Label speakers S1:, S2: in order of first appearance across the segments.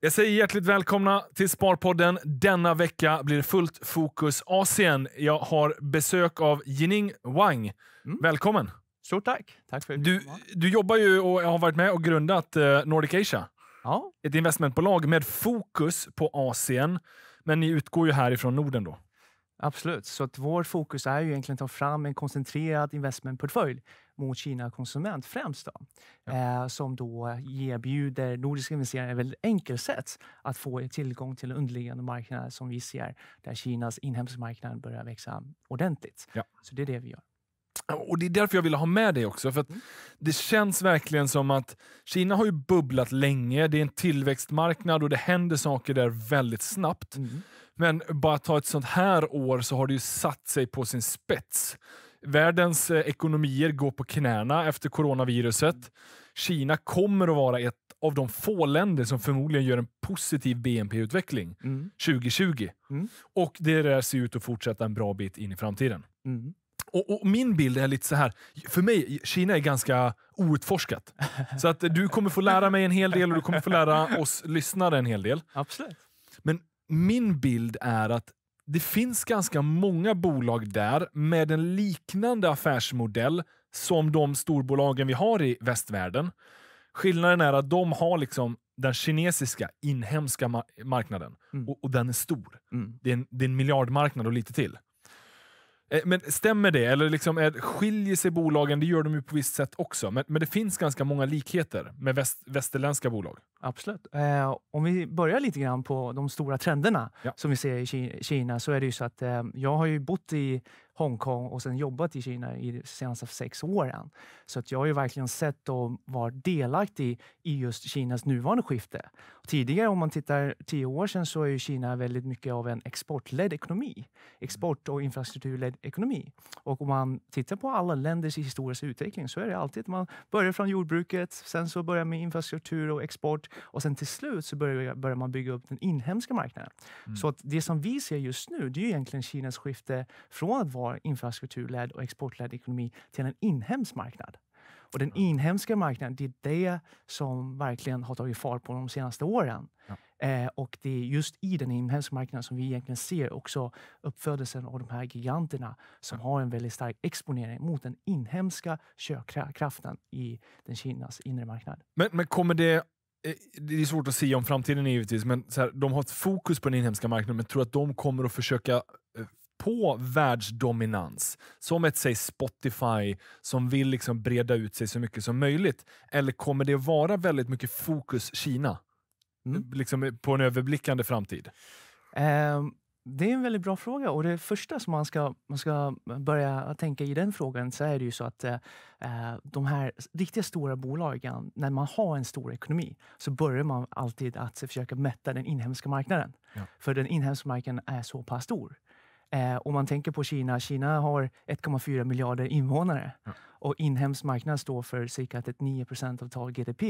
S1: Jag säger hjärtligt välkomna till Sparpodden. Denna vecka blir det fullt fokus Asien. Jag har besök av Jining Wang. Mm. Välkommen! Stort tack! tack för du, du jobbar ju och har varit med och grundat eh, Nordic Asia. Ja. Ett investmentbolag
S2: med fokus på Asien. Men ni utgår ju härifrån Norden då? Absolut, så att vår fokus är ju egentligen att ta fram en koncentrerad investmentportfölj mot Kina Konsument främst då, ja. Eh, som då erbjuder nordiska investerare ett väldigt enkelt sätt att få tillgång till underliggande marknader som vi ser där Kinas inhemska marknad börjar växa ordentligt. Ja. Så det är det vi gör.
S1: Och Det är därför jag ville ha med dig också. För mm. Det känns verkligen som att Kina har ju bubblat länge. Det är en tillväxtmarknad och det händer saker där väldigt snabbt. Mm. Men bara ta ett sånt här år så har det ju satt sig på sin spets. Världens eh, ekonomier går på knäna efter coronaviruset. Kina kommer att vara ett av de få länder som förmodligen gör en positiv BNP-utveckling mm. 2020. Mm. Och det där ser ut att fortsätta en bra bit in i framtiden. Mm. Och, och, Min bild är lite så här, för mig, Kina är ganska outforskat. Så att du kommer få lära mig en hel del och du kommer få lära oss lyssnare en hel del. Absolut. Men min bild är att det finns ganska många bolag där med en liknande affärsmodell som de storbolagen vi har i västvärlden. Skillnaden är att de har liksom den kinesiska inhemska marknaden mm. och, och, den är stor. Mm. Det, är en, det är en miljardmarknad och lite till. Eh, men stämmer det? Eller liksom är, eh, skiljer sig bolagen? Det gör de ju på visst sätt också. Men, men det finns ganska många likheter med väst, västerländska bolag.
S2: Absolut. Eh, om vi börjar lite grann på de stora trenderna ja. som vi ser i Kina så är det ju så att eh, jag har ju bott i Hongkong och sen jobbat i Kina i de senaste sex åren. Så att jag har ju verkligen sett och varit delaktig i just Kinas nuvarande skifte. Tidigare, om man tittar tio år sedan, så är Kina väldigt mycket av en exportledd ekonomi. Export och infrastrukturledd ekonomi. Och om man tittar på alla länders historiska utveckling så är det alltid att man börjar från jordbruket, sen så börjar med infrastruktur och export och sen till slut så börjar, börjar man bygga upp den inhemska marknaden. Mm. Så att det som vi ser just nu, det är egentligen Kinas skifte från att vara har infrastrukturledd och exportledd ekonomi till en inhemsk marknad. Och den inhemska marknaden, det är det som verkligen har tagit fart på de senaste åren. Ja. Eh, och det är just i den inhemska marknaden som vi egentligen ser också uppfödelsen av de här giganterna som ja. har en väldigt stark exponering mot den inhemska köpkraften i den Kinas inre marknad.
S1: Men, men kommer det eh, det är svårt att säga om framtiden givetvis, men så här, de har ett fokus på den inhemska marknaden, men tror att de kommer att försöka eh, på världsdominans, som ett säg Spotify som vill liksom breda ut sig så mycket som möjligt? Eller kommer det vara väldigt mycket fokus Kina mm. Eh,
S2: liksom eh, på en överblickande framtid? Um. Det är en väldigt bra fråga och det första som man ska, man ska börja tänka i den frågan så är det ju så att eh, eh de här riktigt stora bolagen, när man har en stor ekonomi så börjar man alltid att försöka mätta den inhemska marknaden. Ja. För den inhemska marknaden är så pass stor. Eh, om man tänker på Kina, Kina har 1,4 miljarder invånare och inhemsk marknad står för cirka 9 procent av total GDP.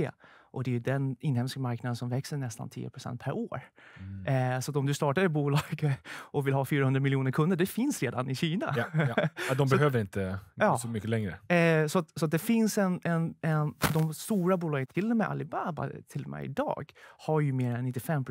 S2: Och det är den inhemska marknaden som växer nästan 10 per år. Mm. Eh, så om du startar ett bolag och vill ha 400 miljoner kunder, det finns redan i Kina. Ja, ja. de behöver så, inte ja. så mycket längre. Eh, så så det finns en, en, en, De stora bolagen, till och med Alibaba, till och med idag, har ju mer än 95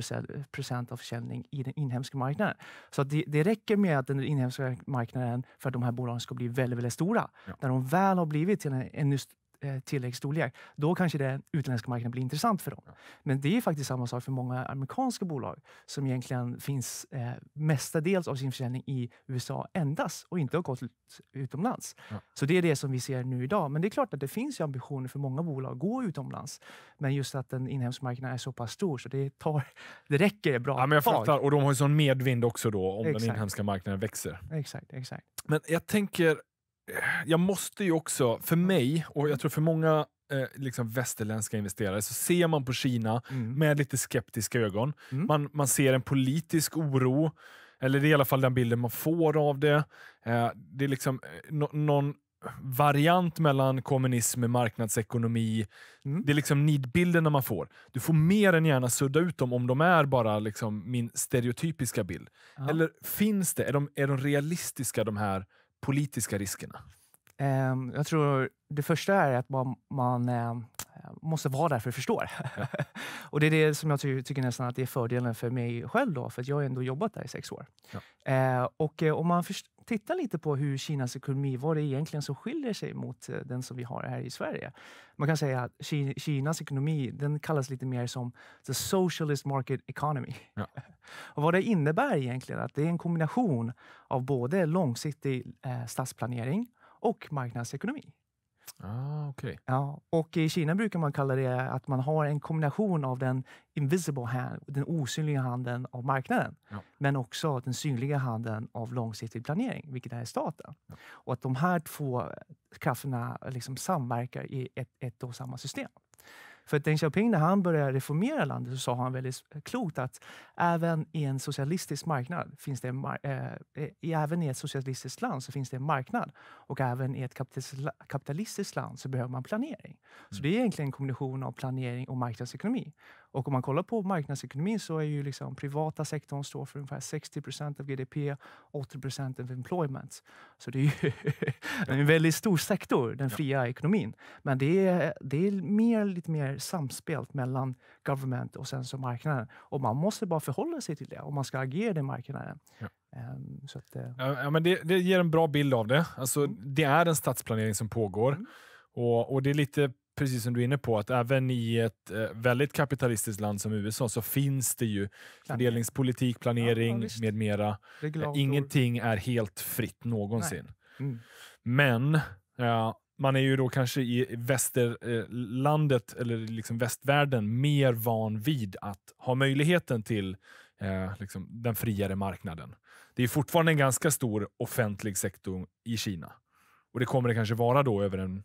S2: av försäljning i den inhemska marknaden. Så det, det räcker med att den inhemska marknaden för att de här bolagen ska bli väldigt, väldigt stora. När de väl har blivit till en, en Eh, tilläggsstorlek, då kanske den utländska marknaden blir intressant för dem. Men det är faktiskt samma sak för många amerikanska bolag som egentligen finns eh, mestadels av sin försäljning i USA endast och inte har gått utomlands. Ja. Så det är det som vi ser nu idag. Men det är klart att det finns ambitioner för många bolag att gå utomlands. Men just att den inhemska marknaden är så pass stor så det, tar,
S1: det räcker bra. Ja, men jag fattar. Och de har ju sån medvind också då om exakt. den inhemska marknaden växer.
S2: Exakt, exakt.
S1: Men jag tänker jag måste ju också, för mig och jag tror för många eh, liksom västerländska investerare så ser man på Kina mm. med lite skeptiska ögon. Mm. Man, man ser en politisk oro, eller det är i alla fall den bilden man får av det. Eh, det är liksom eh, no, någon variant mellan kommunism och marknadsekonomi. Mm. Det är liksom nidbilderna man får. Du får mer än gärna sudda ut dem om de är bara liksom min stereotypiska bild. Ja. Eller finns det? Är de, är de realistiska de här politiska riskerna?
S2: Um, jag tror det första är att man, man um, måste vara där för att förstå ja. Och det är det som jag ty tycker nästan att det är fördelen för mig själv, då, för att jag har ändå jobbat där i sex år. Ja. Uh, och uh, om man tittar lite på hur Kinas ekonomi, vad det egentligen som skiljer sig mot eh, den som vi har här i Sverige. Man kan säga att Kinas ekonomi, den kallas lite mer som the socialist market economy. Ja. och vad det innebär egentligen, att det är en kombination av både långsiktig eh, stadsplanering och marknadsekonomi.
S1: Ah, okay.
S2: ja, och I Kina brukar man kalla det att man har en kombination av den invisible hand, den osynliga handen av marknaden, ja. men också den synliga handen av långsiktig planering, vilket är staten. Ja. Och att de här två krafterna liksom samverkar i ett, ett och samma system. För Deng Xiaoping, när han började reformera landet, så sa han väldigt klokt att även i en socialistisk marknad finns det eh, eh även i ett socialistiskt land så finns det en marknad och även i ett kapitalistiskt land så behöver man planering. Så mm. det är egentligen en kombination av planering och marknadsekonomi. Och om man kollar på marknadsekonomin så är ju liksom privata sektorn står för ungefär 60 procent av GDP, 80 procent av employment. Så det är en väldigt stor sektor, den fria ekonomin. Men det är, det är mer, lite mer samspelt mellan government och sen så marknaden. Och man måste bara förhålla sig till det om man ska agera i marknaden. Ja. Ehm, så att, eh,
S1: ja, men det, det, ger en bra bild av det. Alltså, mm. Det är en stadsplanering som pågår. Mm. Och, och, det är lite precis som du är inne på, att även i ett eh, väldigt kapitalistiskt land som USA så finns det ju fördelningspolitik, planering ja, med mera. Regulator. Ingenting är helt fritt någonsin. Mm. Men ja, man är ju då kanske i västerlandet, eh, eller liksom västvärlden, mer van vid att ha möjligheten till eh, liksom den friare marknaden. Det är fortfarande en ganska stor offentlig sektor i Kina och det kommer det kanske vara då över en mm.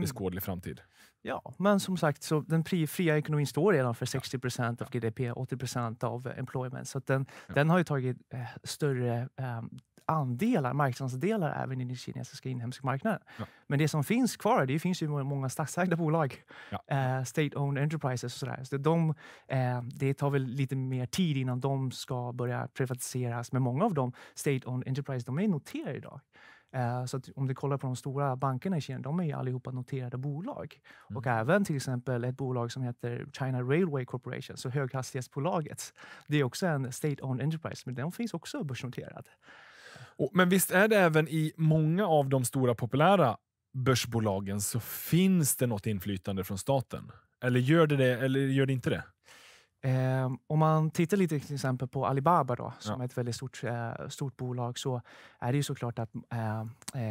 S1: beskådlig mm. framtid.
S2: Ja, men som sagt, så den fria ekonomin står redan för 60 procent av GDP, 80 procent av eh, employment. Så den, ja. den har ju tagit eh, större eh, andelar, marknadsandelar även i den kinesiska inhemska marknaden. Ja. Men det som finns kvar, det finns ju många statsägda bolag, ja. eh, state-owned enterprises och sådär. Så de, eh, det tar väl lite mer tid innan de ska börja privatiseras. Men många av de state-owned enterprises, de är noterade idag. Eh, så om du kollar på de stora bankerna i Kina, de är ju allihopa noterade bolag. Mm. Och även till exempel ett bolag som heter China Railway Corporation, så höghastighetsbolaget. Det är också en state-owned enterprise, men den finns också börsnoterad. Och, men visst
S1: är det även i många av de stora populära börsbolagen så finns det
S2: något inflytande från staten? Eller gör det det, eller gör det inte det? Eh, om man tittar lite till exempel på Alibaba då, som ja. är ett väldigt stort, eh, stort bolag, så är det ju såklart att eh,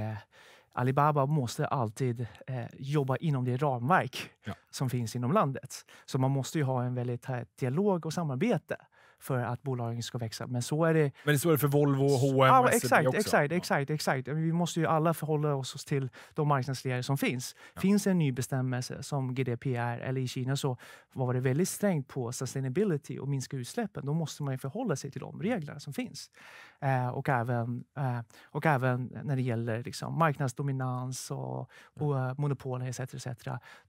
S2: eh Alibaba måste alltid eh, jobba inom det ramverk ja. som finns inom landet. Så man måste ju ha en väldigt tät dialog och samarbete för att bolagen ska växa. Men så är det.
S1: Men så är det för Volvo, H&M ja, och e exakt, också?
S2: Exakt, exakt, Vi måste ju alla förhålla oss till de marknadsledare som finns. Ja. Finns det en ny bestämmelse som GDPR eller i Kina så var det väldigt strängt på sustainability och minska utsläppen. Då måste man förhålla sig till de regler som finns. Eh, och, även, eh, och även när det gäller liksom, marknadsdominans och, mm. och eh, monopolen etc. etc.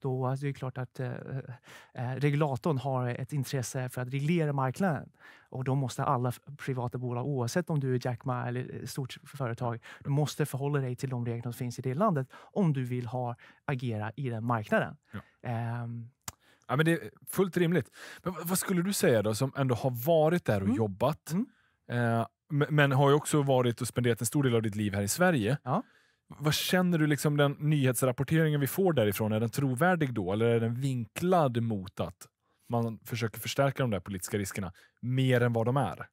S2: Då det är det klart att eh, eh, regulatorn har ett intresse för att reglera marknaden och då måste alla privata bolag, oavsett om du är Jack Ma eller ett eh, stort företag, du måste förhålla dig till de regler som finns i det landet om du vill ha, agera i den marknaden. Ja. Ehm. Ja,
S1: men det är fullt rimligt. Men vad skulle du säga då, som ändå har varit där och mm. jobbat? Mm. Eh, men har ju också varit och spenderat en stor del av ditt liv här i Sverige. Ja. Vad känner du, liksom den nyhetsrapporteringen vi får därifrån, är den trovärdig då? Eller är den vinklad mot att man försöker förstärka de där politiska riskerna
S2: mer än vad de är?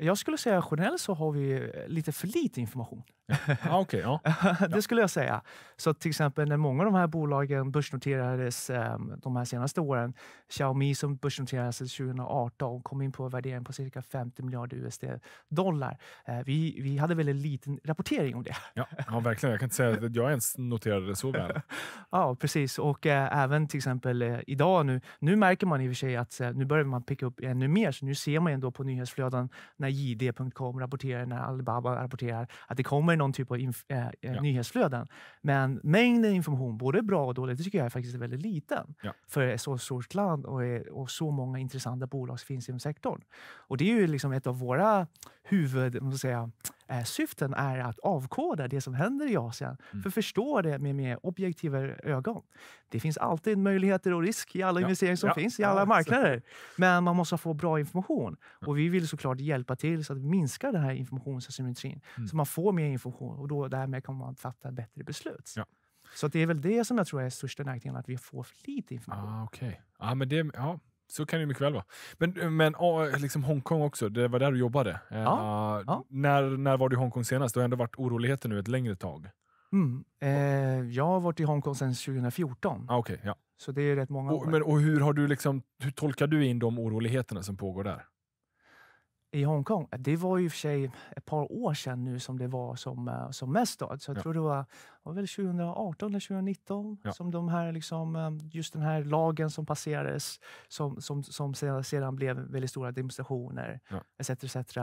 S2: Jag skulle säga generellt så har vi eh, lite för lite information. Ja, ah, okay, ja. det skulle jag säga. Så till exempel när många av de här bolagen börsnoterades ehm, de här senaste åren. Xiaomi som börsnoterades 2018 kom in på värdering på cirka 50 miljarder USD dollar. Eh, vi, vi hade väldigt liten rapportering om det. Ja, ja verkligen. Jag kan inte säga att jag ens noterade det så väl. ja, precis. Och eh, även till exempel idag nu. Nu märker man i och för sig att nu börjar man picka upp ännu mer, så nu ser man ändå på nyhetsflöden när när JD.com rapporterar, när Alibaba rapporterar, att det kommer någon typ av äh, ja. nyhetsflöden. Men mängden information, både bra och dåligt, det tycker jag faktiskt är väldigt liten ja. för ett så stort land och, är, och så många intressanta bolag finns inom sektorn. Och det är ju liksom ett av våra huvud... Måste säga, eh, syften är att avkoda det som händer i Asien mm. för att förstå det med mer objektiva ögon. Det finns alltid möjligheter och risk i alla ja. investeringar som ja. finns i alla ja, marknader. Men man måste få bra information och vi vill såklart hjälpa till så att minska den här informationsasymmetrin mm. så man får mer information och då därmed kan man fatta bättre beslut. Så det är väl det som jag tror är största nackdelen, att vi får för lite information. Ah, okay.
S1: ah, men det, ja, så kan det mycket väl vara. Men, men liksom Hongkong också, det var där du jobbade. Eh, ja, uh, ja. När, när var du i Hongkong senast? Det har ändå varit oroligheter nu ett längre tag.
S2: Mm. Eh, jag har varit i Hongkong sedan 2014.
S1: Ah, okay, ja. Så det är rätt många år. Och, men, och hur, har du liksom, hur tolkar du in de oroligheterna som pågår där?
S2: i Hongkong. Det var ju för sig ett par år sedan nu som det var som, eh, som mest. Då. Så jag ja. tror det var, var väl 2018 eller 2019 ja. som de här, liksom, eh, just den här lagen som passerades som, som, som sedan, blev väldigt stora demonstrationer ja. etc. etc.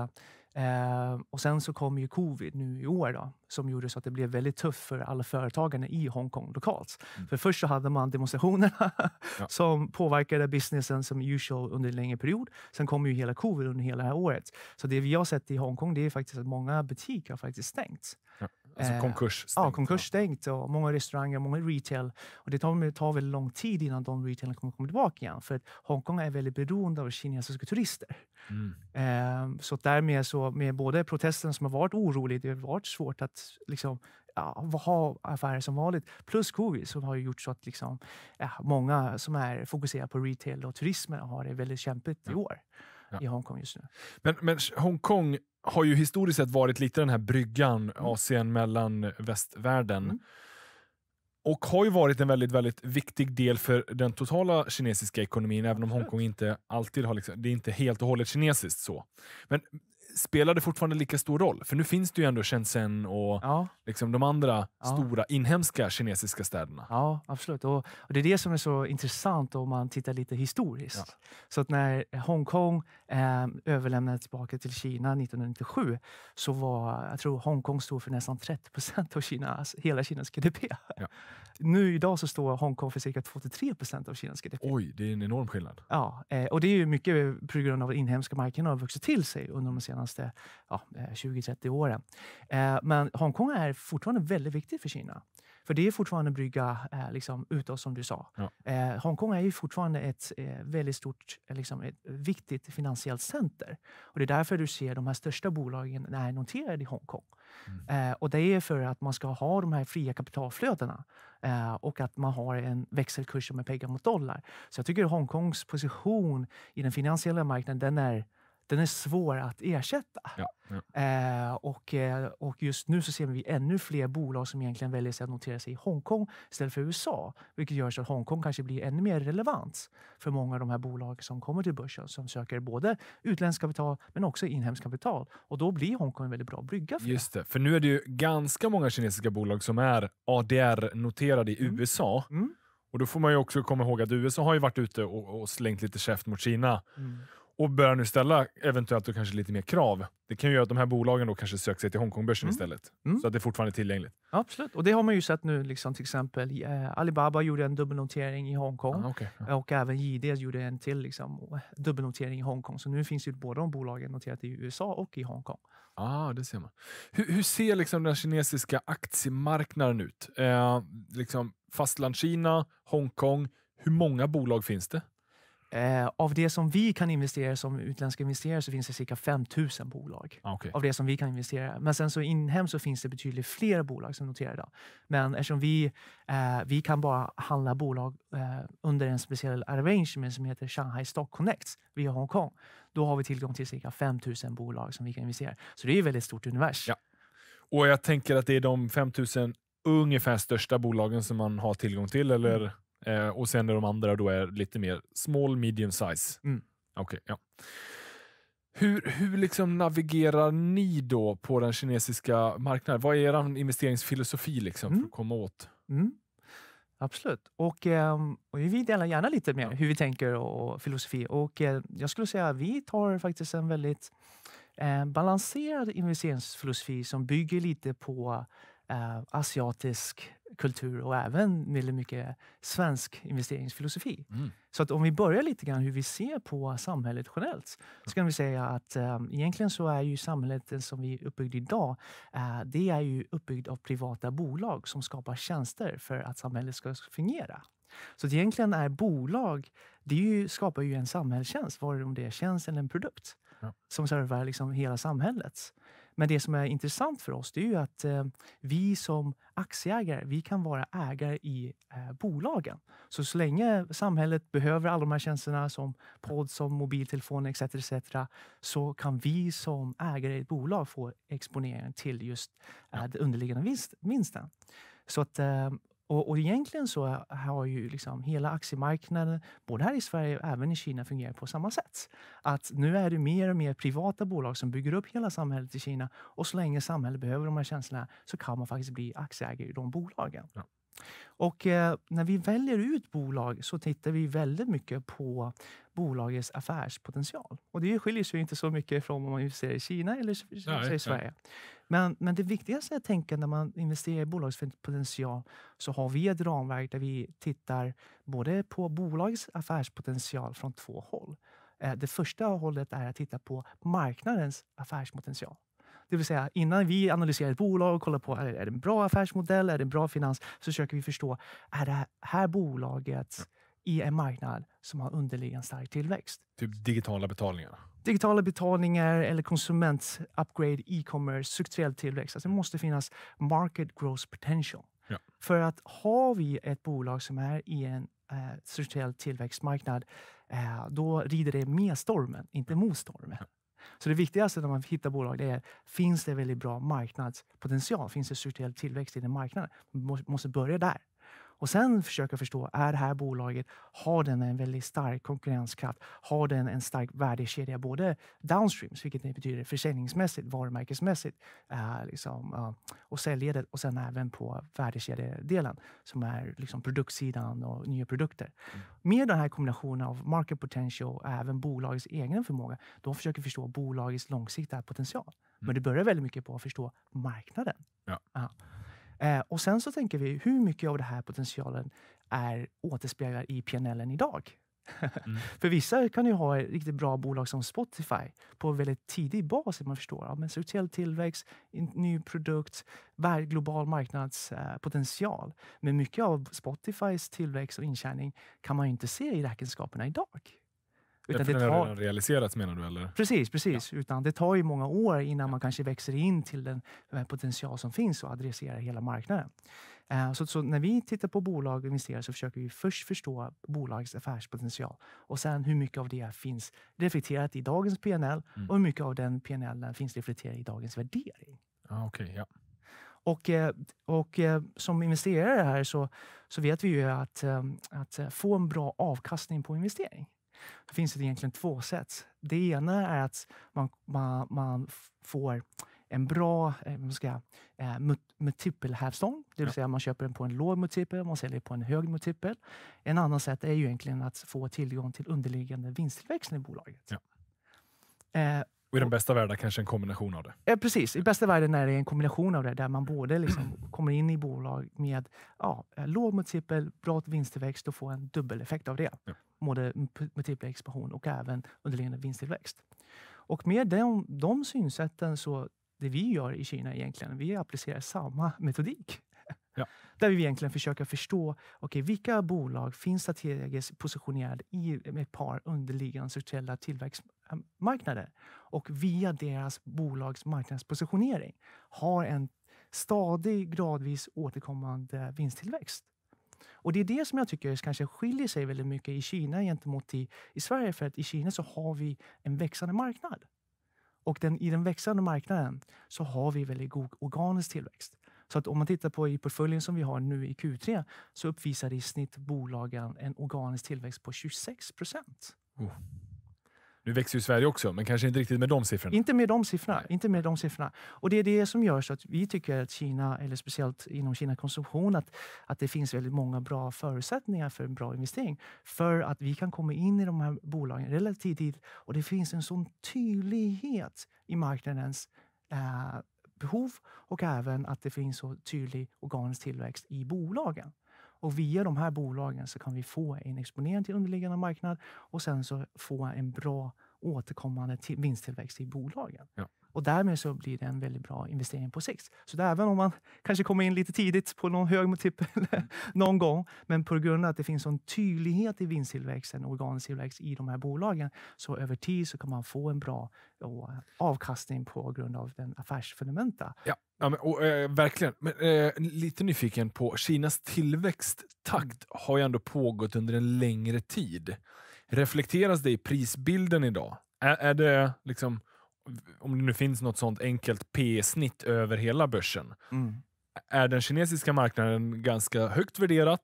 S2: Eh, och sen så kom ju covid nu i år då, som gjorde så att det blev väldigt tufft för alla företagarna i Hongkong lokalt. Mm. För först så hade man demonstrationerna ja. som påverkade businessen som usual under en längre period. Sen kom ju hela covid under hela det här året. Så det vi har sett i Hongkong, det är faktiskt att många butiker har faktiskt stängt. Ja. Alltså konkursstängt? Eh, ja, konkursstängt. Och många restauranger, många retail. Och det tar, tar väldigt lång tid innan de retailerna kommer komma tillbaka igen. För att Hongkong är väldigt beroende av kinesiska turister. Mm. Ehm, så därmed, så, med både protesterna som har varit oroliga, det har varit svårt att liksom, ja, ha affärer som vanligt. Plus covid som har gjort så att liksom, ja, många som är fokuserade på retail och turismen har det väldigt kämpigt i år ja. i Hongkong just nu.
S1: Men, men Hongkong har ju historiskt sett varit lite den här bryggan, mm. Asien mellan västvärlden. Mm. Och har ju varit en väldigt, väldigt viktig del för den totala kinesiska ekonomin, även om Hongkong inte alltid har liksom, det är inte helt och hållet kinesiskt. så. Men spelar det fortfarande lika stor roll? För nu finns det ju ändå Shenzhen och ja. liksom de andra ja. stora inhemska kinesiska städerna. Ja,
S2: absolut. Och, och, det är det som är så intressant om man tittar lite historiskt. Ja. Så att när Hongkong eh, överlämnades tillbaka till Kina 1997 så var, jag tror Hongkong stod för nästan 30 procent av Kinas, hela Kinas GDP. Nu idag så står Hongkong för cirka 2-3 procent av Kinas GDP. Oj, det är en enorm skillnad. Ja, eh, och det är ju mycket på grund av att inhemska marknaden har vuxit till sig under de senaste senaste ja, 20-30 eh, åren. Eh, men Hongkong är fortfarande väldigt viktigt för Kina. För det är fortfarande en brygga eh, liksom, utåt, som du sa. Ja. Eh, Hongkong är ju fortfarande ett eh, väldigt stort, eh, liksom, ett viktigt finansiellt center. Och det är därför du ser de här största bolagen är noterade i Hongkong. Mm. och det är för att man ska ha de här fria kapitalflödena och att man har en växelkurs som är peggad mot dollar. Så jag tycker Hongkongs position i den finansiella marknaden, den är den är svår att ersätta. Ja, ja. Eh, och, eh, och just nu så ser vi ännu fler bolag som egentligen väljer sig att notera sig i Hongkong istället för USA, vilket gör så att Hongkong kanske blir ännu mer relevant för många av de här bolagen som kommer till börsen som söker både utländskt kapital men också inhemskt kapital. Och då blir Hongkong en väldigt bra brygga
S1: för Just det, för nu är det ju ganska många kinesiska bolag som är ADR-noterade i mm. USA. Mm. Och då får man ju också komma ihåg att USA har ju varit ute och, och slängt lite käft mot Kina. Mm och börjar nu ställa eventuellt och kanske lite mer krav. Det kan ju göra att de här bolagen då kanske söker sig till Hongkongbörsen mm. istället. Mm. Så att det fortfarande är tillgängligt.
S2: absolut, och det har man ju sett nu. Liksom, till exempel eh, Alibaba gjorde en dubbelnotering i Hongkong ah, okay. ja. och även JD gjorde en till liksom, eh, dubbelnotering i Hongkong. Så nu finns ju båda de bolagen noterat i USA och i Hongkong. Ah, det ser man. Hur, hur ser liksom
S1: den kinesiska aktiemarknaden ut? Eh, liksom Fastlandskina,
S2: Hongkong. Hur många bolag finns det? Eh, av det som vi kan investera som utländska investerare så finns det cirka 5000 bolag. Ah, okay. Av det som vi kan investera. Men sen så inhemskt så finns det betydligt fler bolag som noterar idag. Men eftersom vi, eh, vi kan bara handla bolag eh, under en speciell arrangement som heter Shanghai Stock Connects via Hongkong. Då har vi tillgång till cirka 5000 bolag som vi kan investera. Så det är ett väldigt stort universum. Ja. Och jag
S1: tänker att det är de 5000 ungefär största bolagen som man har tillgång till, eller? Mm. Eh, och sen är de andra då är lite mer small, medium size. Mm. Okay, ja. Hur, hur liksom navigerar ni då på den kinesiska marknaden?
S2: Vad är er investeringsfilosofi liksom mm. för att komma åt? Mm. Absolut. Och, ehm, och, vi delar gärna lite mer hur vi tänker och, filosofi. Och eh, jag skulle säga att vi tar faktiskt en väldigt eh, balanserad investeringsfilosofi som bygger lite på eh, asiatisk kultur och även väldigt mycket svensk investeringsfilosofi. Mm. Så att om vi börjar lite grann hur vi ser på samhället generellt så kan vi säga att eh, egentligen så är ju samhället eh, som vi är uppbyggd idag, eh, det är ju uppbyggt av privata bolag som skapar tjänster för att samhället ska fungera. Så egentligen är bolag, det är ju, skapar ju en samhällstjänst, vare om det är tjänst eller en produkt, ja. som servar liksom hela samhället. Men det som är intressant för oss det är ju att eh, vi som aktieägare, vi kan vara ägare i eh, bolagen. Så så länge samhället behöver alla de här tjänsterna som podd, som mobiltelefon etc, etc så kan vi som ägare i ett bolag få exponering till just eh, den underliggande vinst, vinsten. Så att, eh, och, och egentligen så har ju liksom hela aktiemarknaden, både här i Sverige och även i Kina, fungerat på samma sätt. Att nu är det mer och mer privata bolag som bygger upp hela samhället i Kina och så länge samhället behöver de här tjänsterna så kan man faktiskt bli aktieägare i de bolagen. Ja. Och eh, när vi väljer ut bolag så tittar vi väldigt mycket på bolagets affärspotential. Och det skiljer sig inte så mycket från om man investerar i Kina eller nej, i Sverige. Men, men det viktigaste att tänka när man investerar i bolagets potential så har vi ett ramverk där vi tittar både på bolagets affärspotential från två håll. Eh, det första hållet är att titta på marknadens affärspotential. Det vill säga innan vi analyserar ett bolag och kollar på är det en bra affärsmodell, är det en bra finans, så försöker vi förstå är det här bolaget i en marknad som har underliggande stark tillväxt.
S1: Typ digitala betalningar?
S2: Digitala betalningar eller konsument-upgrade e-commerce, strukturell tillväxt. Alltså det mm. måste finnas market growth potential. Ja. För att har vi ett bolag som är i en eh, strukturell tillväxtmarknad, eh, då rider det med stormen, inte mot stormen. Ja. Så det viktigaste när man hittar bolag är, finns det väldigt bra marknadspotential? Finns det strukturell tillväxt i den marknaden? Man måste börja där. Och sen försöka förstå, är det här bolaget, har den en väldigt stark konkurrenskraft? Har den en stark värdekedja både downstreams, vilket betyder försäljningsmässigt, varumärkesmässigt äh, liksom, äh, och säljledet och sen även på värdekedjedelen som är liksom produktsidan och nya produkter. Mm. Med den här kombinationen av market potential och även bolagets egen förmåga, då försöker förstå bolagets långsiktiga potential. Mm. Men det börjar väldigt mycket på att förstå marknaden. Ja. Eh, och sen så tänker vi, hur mycket av den här potentialen är återspeglar i PNL idag? Mm. För vissa kan ju ha riktigt bra bolag som Spotify på väldigt tidig bas. Man förstår ja, strukturell tillväxt, ny produkt, global marknadspotential. Eh, men mycket av Spotifys tillväxt och intjäning kan man ju inte se i räkenskaperna idag. Utan det tar... har redan
S1: realiserats menar du? Eller?
S2: Precis, precis. Ja. Utan det tar ju många år innan ja. man kanske växer in till den potential som finns och adresserar hela marknaden. Eh, så, så, när vi tittar på bolag och investerar så försöker vi först förstå bolagets affärspotential och sen hur mycket av det finns reflekterat i dagens PNL mm. och hur mycket av den PNL finns reflekterat i dagens värdering. Ah, okay, ja. Och, eh, och eh, som investerare här så, så vet vi ju att, att få en bra avkastning på investering då finns det egentligen två sätt. Det ena är att man, man, man får en bra eh, ska, eh, multipelhävstång, det vill ja. säga man köper den på en låg multipel, man säljer på en hög multipel. En annan sätt är ju egentligen att få tillgång till underliggande vinsttillväxten i bolaget. Ja. Eh, och i den
S1: bästa världen kanske en kombination av det?
S2: Ja, precis. I bästa världen är det en kombination av det, där man både liksom kommer in i bolag med ja, eh, låg multipel, bra vinsttillväxt och får en dubbeleffekt av det. Ja både multipla expansion och även underliggande vinsttillväxt. Och med de, de synsätten så det vi gör i Kina egentligen, vi applicerar samma metodik. Ja. Där vi egentligen försöker förstå okay, vilka bolag finns strategiskt positionerade i ett par underliggande strukturella tillväxtmarknader och via deras bolags marknadspositionering har en stadig gradvis återkommande vinsttillväxt. Och det är det som jag tycker kanske skiljer sig väldigt mycket i Kina gentemot i, i Sverige. För att i Kina så har vi en växande marknad. Och den, i den växande marknaden så har vi väldigt god organisk tillväxt. Så att om man tittar på i portföljen som vi har nu i Q3 så uppvisar i snitt bolagen en organisk tillväxt på 26 procent.
S1: Mm. Nu växer ju Sverige också, men kanske inte riktigt med de siffrorna.
S2: Inte med de siffrorna. Inte med de siffrorna. Och det är det som gör så att vi tycker att Kina, eller speciellt inom Kina konsumtion, att, att det finns väldigt många bra förutsättningar för en bra investering. För att vi kan komma in i de här bolagen relativt tidigt och det finns en sån tydlighet i marknadens eh, behov och även att det finns så tydlig organisk tillväxt i bolagen. Och via de här bolagen så kan vi få en exponering till underliggande marknad och sen så få en bra återkommande vinst vinsttillväxt i bolagen. Ja. Och därmed så blir det en väldigt bra investering på sikt. Så även om man kanske kommer in lite tidigt på någon hög multipel mm. någon gång, men på grund av att det finns en tydlighet i vinsttillväxten, organisk tillväxt i de här bolagen, så över tid så kan man få en bra avkastning på grund av den affärsfundamenta. Ja. Ja, men, och, eh,
S1: verkligen. Men, eh, lite nyfiken på, Kinas tillväxttakt har ju ändå pågått under en längre tid. Reflekteras det i prisbilden idag? Är, är det liksom om det nu finns något sånt enkelt P-snitt över hela börsen, mm. är den kinesiska marknaden ganska högt värderad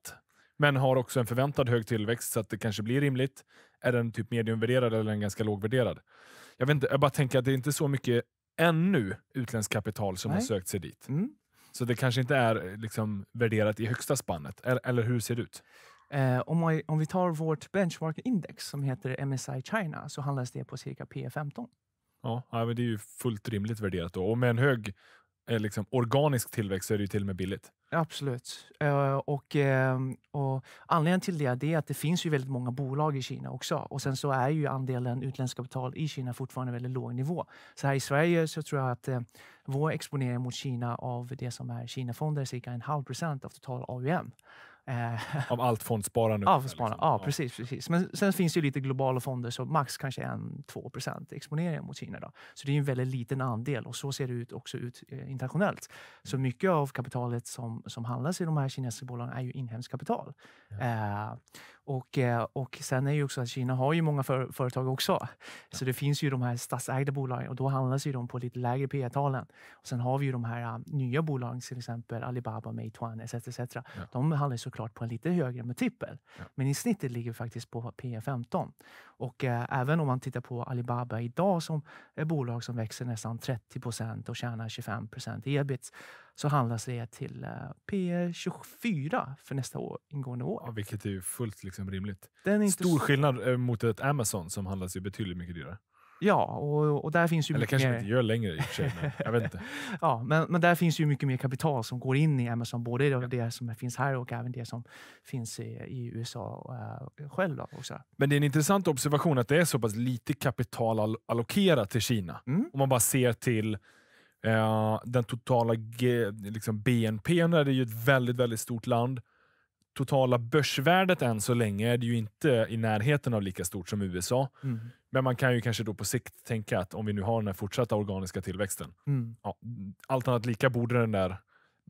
S1: men har också en förväntad hög tillväxt så att det kanske blir rimligt. Är den typ mediumvärderad eller en ganska lågvärderad? Jag, vet inte, jag bara tänker att det är inte så mycket ännu utländskt kapital som Nej. har sökt sig dit. Mm.
S2: Så det kanske inte är liksom värderat i högsta spannet, eller hur ser det ut? Eh, om, vi, om vi tar vårt benchmark-index som heter MSI China så handlas det på cirka P15.
S1: Ja, men det är ju fullt rimligt värderat då. Och med en hög eh, liksom, organisk tillväxt så är det ju till och med billigt.
S2: Absolut. Eh, och, ehm, och anledningen till det, är att det finns ju väldigt många bolag i Kina också. Och sen så är ju andelen utländskt kapital i Kina fortfarande väldigt låg nivå. Så här i Sverige så tror jag att eh, vår exponering mot Kina av det som är Kinafonder är cirka en halv procent av total AUM. Eh, Om allt fondsparande? Liksom. Ja, liksom. ja, precis, precis. Men sen finns det lite globala fonder, så max kanske 1-2 exponering mot Kina. Då. Så det är en väldigt liten andel och så ser det ut också ut eh, internationellt. Så mycket av kapitalet som, som handlas i de här kinesiska bolagen är ju inhemskt kapital. Ja. Eh, och, eh, och sen är ju också att Kina har ju många för, företag också. Ja. Så det finns ju de här statsägda bolagen och då handlas ju de på lite lägre P talen och Sen har vi ju de här uh, nya bolagen, till exempel Alibaba, Meituan etc. etc. Ja. De handlar såklart på en lite högre multipel. Ja. Men i snittet ligger faktiskt på P 15. Och eh, även om man tittar på Alibaba idag som är bolag som växer nästan 30 procent och tjänar 25 procent ebit så handlas det till eh, P 24 e för nästa år, ingående år.
S1: Ja, vilket är fullt liksom, rimligt. Stor så... skillnad eh, mot ett Amazon som handlas ju betydligt mycket dyrare.
S2: Ja, och, och där finns ju... Eller kanske mer... inte gör längre i och för sig, men jag vet inte. ja, men, men där finns ju mycket mer kapital som går in i Amazon, både ja. det som finns här och även det som finns i, i USA uh, själv. Då, också.
S1: Men det är en intressant observation att det är så pass lite kapital all allokerat till Kina. Mm. Om man bara ser till uh, den totala liksom BNP, där det är ju ett väldigt, väldigt stort land totala börsvärdet än så länge är det ju inte i närheten av lika stort som USA. Mm. Men man kan ju kanske då på sikt tänka att om vi nu har den här fortsatta organiska tillväxten, mm. ja, allt annat lika borde den där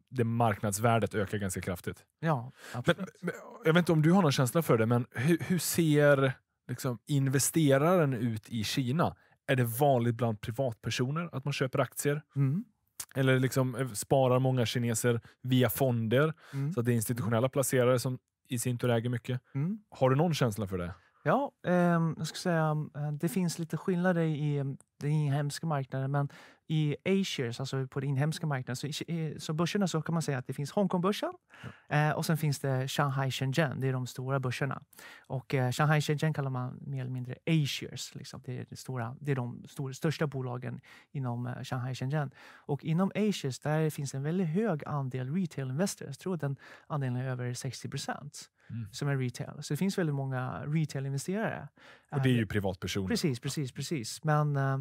S1: det marknadsvärdet ökar ganska kraftigt. Ja, absolut. Men, men, jag vet inte om du har någon känsla för det, men hur, hur ser liksom, investeraren ut i Kina? Är det vanligt bland privatpersoner att man köper aktier? Mm. Eller liksom, eh, sparar många kineser via fonder? Mm. Så att det är institutionella placerare som i sin tur äger mycket. Mm. Har du någon känsla för det?
S2: Ja, eh, jag skulle säga eh, det finns lite skillnader i eh, den inhemska marknaden, men i Asiers, alltså på den inhemska marknaden, så, så börserna så kan man säga att det finns Hongkongbörsen mm. eh, och sen finns det Shanghai Shenzhen. Det är de stora börserna. Och eh, Shanghai Shenzhen kallar man mer eller mindre Asiers. Liksom. Det, är det, stora, det är de stor, största bolagen inom eh, Shanghai Shenzhen. Och inom Asiers, där finns en väldigt hög andel retail investors. Jag tror att den andelen är över 60 procent. Mm. som är retail. Så det finns väldigt många retail-investerare. Och det är ju
S1: privatpersoner. Precis,
S2: precis, precis. Men, eh,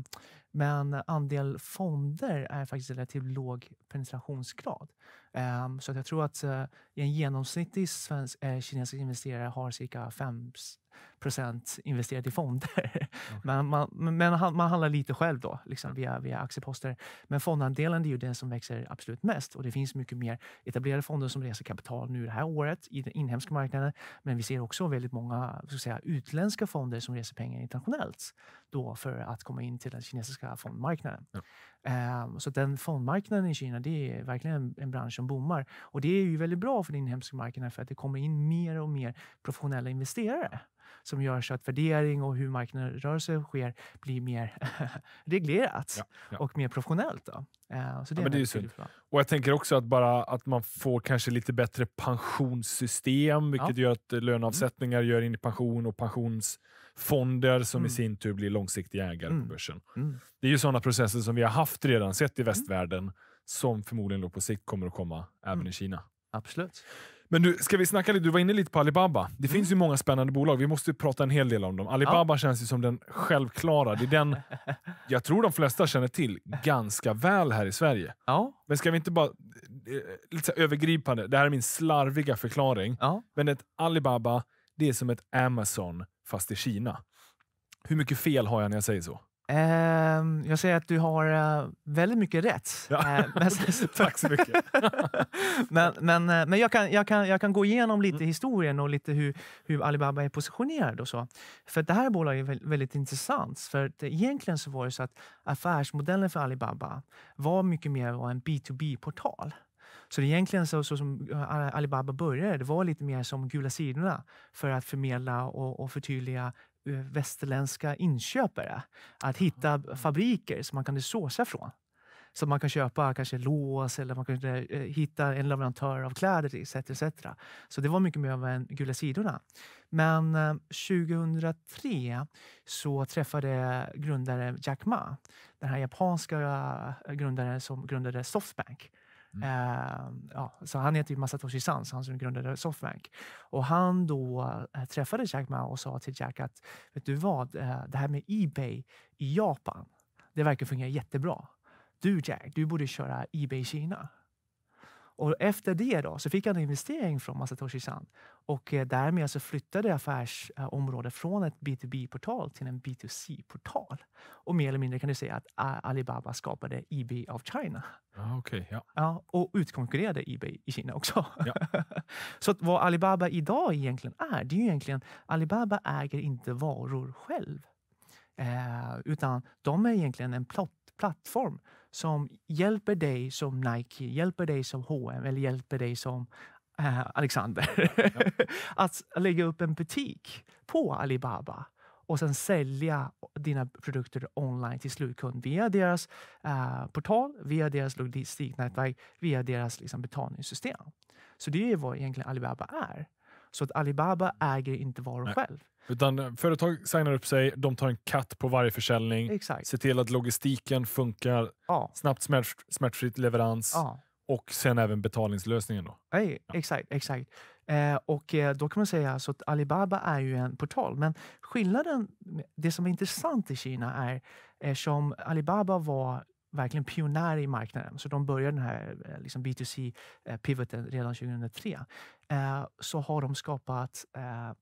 S2: men andel fonder är faktiskt relativt låg penetrationsgrad. Ehm, så jag tror att eh, en genomsnittlig svensk, eh, kinesisk investerare har cirka 5 procent investerat i fonder. Mm. Men, man, men man handlar lite själv då, liksom, via, via aktieposter. Men fondandelen är ju den som växer absolut mest och det finns mycket mer etablerade fonder som reser kapital nu det här året i den inhemska marknaden. Men vi ser också väldigt många så säga, utländska fonder som reser pengar internationellt då för att komma in till den kinesiska fondmarknaden. Mm. Um, så den fondmarknaden i Kina det är verkligen en, en, bransch som boomar. Och det är ju väldigt bra för den inhemska marknaden för att det kommer in mer och mer professionella investerare som gör så att värdering och hur marknadsrörelse sker blir mer reglerat ja, ja. och mer professionellt. Då. Eh, så det ja, är, det är
S1: Och Jag tänker också att bara att man får kanske lite bättre pensionssystem, vilket gör att löneavsättningar mm. gör in i pension och pensionsfonder som mm. i sin tur blir långsiktiga ägare mm. på börsen. Mm. Det är ju sådana processer som vi har haft redan sett i mm. västvärlden som förmodligen på sikt kommer att komma även mm. i Kina. Absolut. Men du, ska vi snacka lite? Du var inne lite på Alibaba. Det mm. finns ju många spännande bolag. Vi måste prata en hel del om dem. Alibaba ja. känns ju som den självklara. Det är den jag tror de flesta känner till ganska väl här i Sverige. Ja. Men ska vi inte bara... Eh, eh, lite övergripande. Det här är min slarviga förklaring. Ja. Men ett Alibaba, det är som ett Amazon fast i Kina. Hur mycket fel har jag när jag säger så?
S2: Ehm, jag säger att du har eh, väldigt mycket rätt. Ja. Eh, tack så mycket. men men, eh, men jag, kan, jag, kan, jag kan gå igenom lite mm. historien och lite hur, hur Alibaba är positionerad. och så. För Det här bolaget är väldigt intressant. För Egentligen så var det så att affärsmodellen för Alibaba var mycket mer en B2B-portal. Så egentligen så, så, som Alibaba började, det var lite mer som Gula sidorna för att förmedla och, och förtydliga Eh, västerländska inköpare. Att hitta fabriker som man kan såsa från. Så man kan köpa kanske lås eller man kan eh, hitta en leverantör av kläder etc. etc. Så det var mycket mer av en Gula sidorna. Men 2003 eh, så träffade grundare Jack Ma, den här japanska grundaren som grundade Softbank. Mm. Ehm, ja, så han heter ju Masatoshi Sans, han som grundade Softbank. Och han då eh, träffade Jack Ma och sa till Jack att vet du vad, eh, det här med Ebay i Japan, det verkar fungera jättebra. Du Jack, du borde köra Ebay Kina. Och efter det då, så fick han en investering från Masatoshi San och eh, därmed så flyttade affärsområdet eh, från ett B2B-portal till en B2C-portal. Och mer eller mindre kan du säga att Alibaba skapade eBay av China.
S1: Ah, okay, ja.
S2: Ja, och utkonkurrerade eBay i Kina också. Ja. så vad Alibaba idag egentligen är, det är ju egentligen Alibaba äger inte varor själv. Eh, utan de är egentligen en platt plattform som hjälper dig som Nike, hjälper dig som H&M eller hjälper dig som eh, Alexander ja. att lägga upp en butik på Alibaba och sen sälja dina produkter online till slutkund via deras eh, portal, via deras logistiknätverk, via deras liksom, betalningssystem. Så det är vad egentligen Alibaba är. Så att Alibaba äger inte varor Nej. själv.
S1: Utan eh, företag signar upp sig, de tar en katt på varje försäljning, Exakt. ser till att logistiken funkar, ja. snabbt smärt, smärtfritt leverans ja. och sen även
S2: betalningslösningen. Då. Ej, ja. Exakt, exakt. Eh, och eh, då kan man säga att Alibaba är ju en portal, men skillnaden, det som är intressant i Kina är eh, som Alibaba var verkligen pionjärer i marknaden. Så de började den här eh, liksom B2C-pivoten eh, redan 2003. Eh, så har de skapat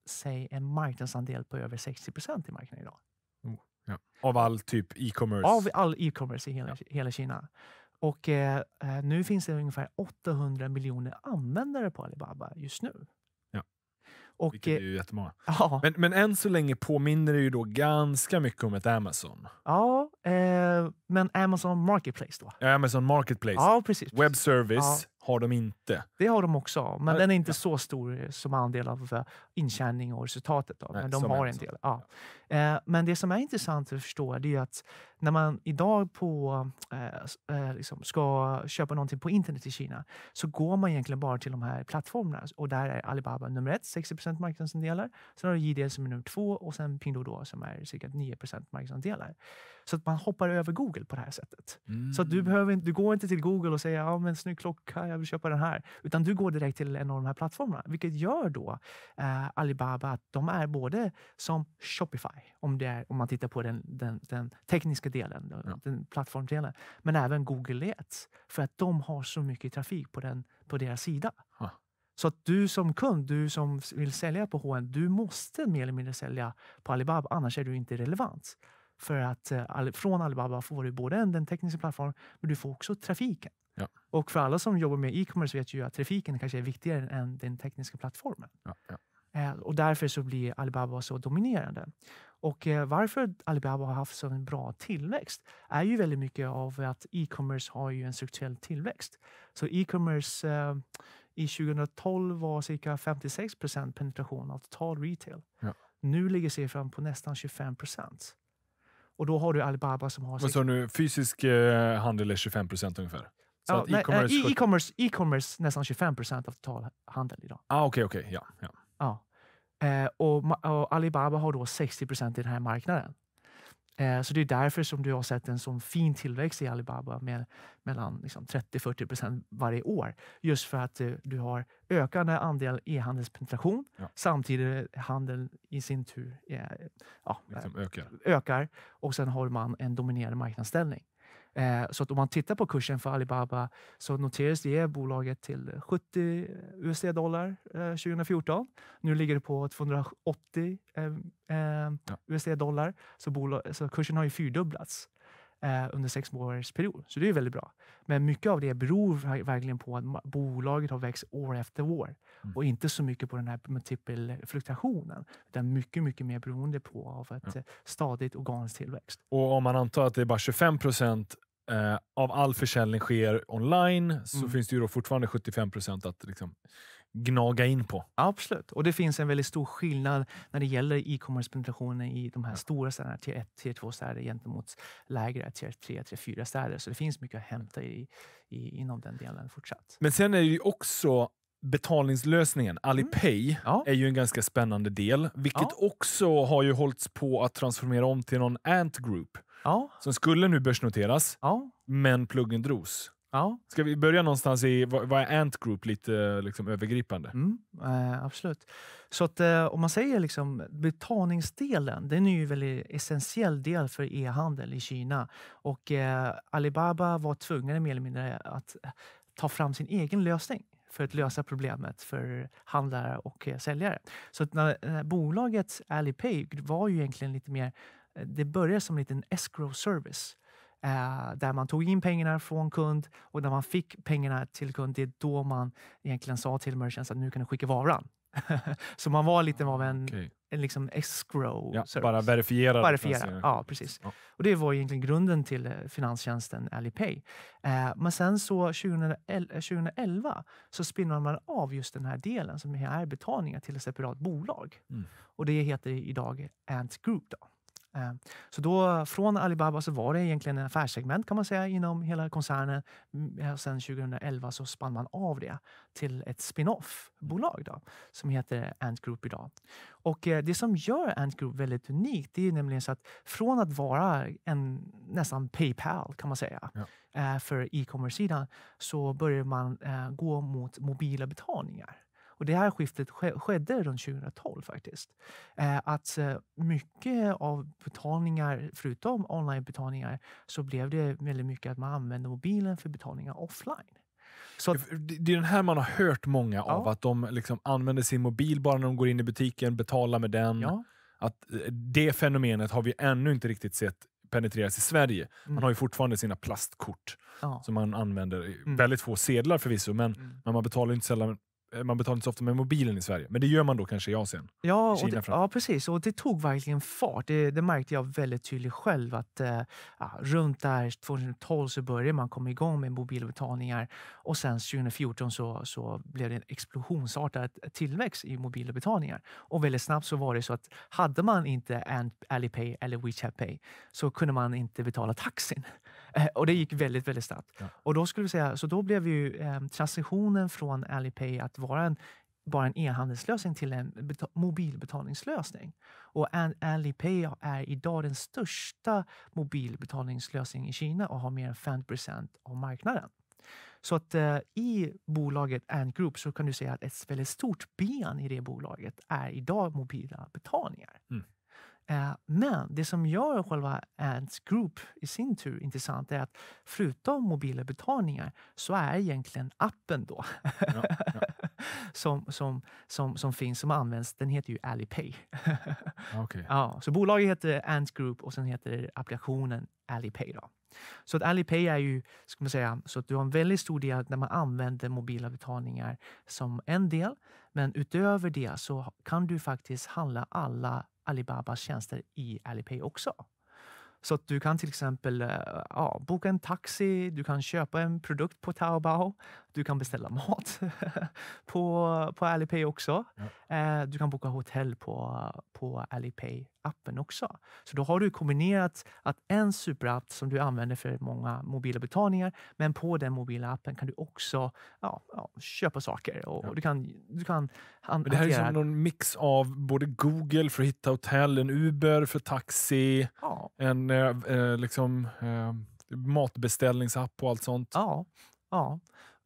S2: sig en marknadsandel på över 60 i marknaden idag.
S1: Oh, ja. Av all typ e-commerce? Av
S2: all e-commerce i hela, ja. hela Kina. Och eh, nu finns det ungefär 800 miljoner användare på Alibaba just nu. Och, Vilket eh, är ju jättemånga.
S1: Ja. Men, men än så länge påminner det ju då ganska mycket om ett Amazon.
S2: Ja, eh, men Amazon Marketplace då?
S1: Ja, Amazon Marketplace. Ja, precis, precis. Web service
S2: har de inte. Det har de också, men Nej. den är inte så stor eh, som andel av eh, intjäning och resultatet. Av, Nej, men de har en del. Ja. Eh, men det som är intressant att förstå är att när man idag på, liksom ska köpa någonting på internet i Kina så går man egentligen bara till de här plattformarna och där är Alibaba nummer ett, 60 marknadsandelar. Sen har du JD som är nummer två och sen Pinduoduo som är cirka 9 marknadsandelar. Så att man hoppar över Google på det här sättet. Mm. Så att du, behöver, du går inte till Google och säger ja, men snygg klocka, jag vill köpa den här. Utan du går direkt till en av de här plattformarna, vilket gör då eh, Alibaba att de är både som Shopify, om, det är, om man tittar på den, den, den tekniska delen, ja. den plattformdelen, men även Google Ads, för att de har så mycket trafik på, den, på deras sida. Ja. Så att du som kund, du som vill sälja på H&M, du måste mer eller mindre sälja på Alibaba, annars är du inte relevant. För att eh, från Alibaba får du både den tekniska plattformen, men du får också trafiken. Ja. Och för alla som jobbar med e-commerce vet ju att trafiken kanske är viktigare än den tekniska plattformen. Ja, ja. Eh, och därför så blir Alibaba så dominerande. Och eh, varför Alibaba har haft så en bra tillväxt är ju väldigt mycket av att e-commerce har ju en strukturell tillväxt. Så e-commerce eh, i 2012 var cirka 56 procent penetration av total retail. Nu ligger siffran på nästan 25 procent. Och då har du Alibaba som har... Men så nu,
S1: fysisk eh, handel är 25 procent ungefär? Så ja, att e-commerce... E
S2: e-commerce, e-commerce nästan 25 av total handel idag.
S1: Ah, okay, okay, ja. ja.
S2: ja. Eh, och, och, Alibaba har då 60 i den här marknaden. Eh, så det är därför som du har sett en sån fin tillväxt i Alibaba med mellan liksom, 30-40 varje år. Just för att eh, du har ökande andel e-handelspenetration ja. samtidigt handeln i sin tur eh, ja, liksom ökar. Eh, ökar. Och sen har man en dominerande marknadsställning. Eh, så att om man tittar på kursen för Alibaba så noteras det bolaget till 70 USD-dollar 2014. Nu ligger det på 280 eh, eh, USD-dollar, så, så kursen har ju fyrdubblats under sex månaders period. Så det är väldigt bra. Men mycket av det beror verkligen på att bolaget har växt år efter år mm. och inte så mycket på den här multipelfluktuationen. Utan mycket, mycket mer beroende på av ett mm. stadigt organisk tillväxt.
S1: Och om man antar att det är bara 25 procent Eh, av all försäljning sker online så mm. finns det ju då fortfarande
S2: 75 procent att liksom gnaga in på. Absolut, och det finns en väldigt stor skillnad när det gäller e-commerce penetrationen i de här ja. stora städerna, tier 1, tier 2 städer gentemot lägre tier 3, tier 4 städer. Så det finns mycket att hämta i, i, inom den delen fortsatt.
S1: Men sen är det ju också betalningslösningen Alipay mm. ja. är ju en ganska spännande del, vilket ja. också har ju hållits på att transformera om till någon Ant Group ja. som skulle nu börsnoteras, ja. men pluggen drogs. Ja. Ska vi börja någonstans i vad, är
S2: Ant Group lite liksom, övergripande? Mm, eh, absolut. Så att, eh, om man säger liksom, betalningsdelen, den är ju väldigt essentiell del för e-handel i Kina och eh, Alibaba var tvungen mer eller mindre att eh, ta fram sin egen lösning för att lösa problemet för handlare och eh, säljare. Så att när, när eh, bolaget Alipay var ju egentligen lite mer det började som en liten escrow service eh, där man tog in pengarna från kund och när man fick pengarna till kund, det är då man egentligen sa till merchants att nu kan du skicka varan. så man var lite av en, ah, okay. en liksom escrow ja, service. Bara verifiera. verifiera. Ja, precis. Ja. Och det var egentligen grunden till eh, finanstjänsten Alipay. Eh, men sen så 2011 eh, så spinnar man av just den här delen som är betalningar till ett separat bolag. Mm. Och det heter idag Ant Group. Då. Eh, så då från Alibaba så var det egentligen en affärssegment kan man säga inom hela koncernen. Mm, eh, sen 2011 så spann man av det till ett spin-off bolag då, som heter Ant Group idag. Och eh, det som gör Ant Group väldigt unikt det är nämligen så att från att vara en nästan Paypal kan man säga ja. för e-commerce-sidan så börjar man gå mot mobila betalningar. Och det här skiftet skedde runt 2012 faktiskt. Eh, att eh, mycket av betalningar, förutom onlinebetalningar, så blev det väldigt mycket att man använde mobilen för betalningar offline. Så att, det
S1: är den här man har hört många av, ja. att de liksom använder sin mobil bara när de går in i butiken, betalar med den. Ja. Att eh, det fenomenet har vi ännu inte riktigt sett penetreras i Sverige. Man mm. har ju fortfarande sina plastkort ja. som man använder. Mm. Väldigt få sedlar förvisso, men, mm. men man betalar inte sällan Eh, man betalar inte så ofta med mobilen i Sverige, men det gör man då kanske i Asien. Ja, och det,
S2: ja precis. Och det tog verkligen fart. Det, det märkte jag väldigt tydligt själv att eh, runt där 2012 så började man komma igång med mobilbetalningar och sen 2014 så, så blev det en explosionsartad tillväxt i mobila Och väldigt snabbt så var det så att hade man inte Alipay eller WeChat Pay så kunde man inte betala taxin. Eh, och det gick väldigt, väldigt snabbt. Ja. Och då skulle vi säga, så då blev ju eh, transitionen från Alipay att vara en bara en e-handelslösning till en mobilbetalningslösning. Och Alipay är idag den största mobilbetalningslösningen i Kina och har mer än 50 av marknaden. Så att eh, i bolaget Ant Group så kan du säga att ett väldigt stort ben i det bolaget är idag mobila betalningar. Mm. Eh, men det som gör själva Ants Group i sin tur intressant är att förutom mobila betalningar så är egentligen appen då ja, ja. som, som, som, som finns, som används, den heter ju Alipay. okay. ja, så bolaget heter Ants Group och sen heter applikationen Alipay. Då. Så att Alipay är ju, ska man säga, så att du har en väldigt stor del när man använder mobila betalningar som en del. Men utöver det så kan du faktiskt handla alla Alibabas tjänster i Alipay också. Så att du kan till exempel eh, ja, boka en taxi, du kan köpa en produkt på Taobao, du kan beställa mat på, på Alipay också. Ja. Eh, du kan boka hotell på, på Alipay-appen också. Så då har du kombinerat att en superapp som du använder för många mobila betalningar, men på den mobila appen kan du också ja, ja, köpa saker och du kan, du kan men Det här är som
S1: någon mix av både Google för att hitta hotell, en Uber för taxi, en eh, eh, liksom, eh, matbeställningsapp och allt sånt. Ja, ja.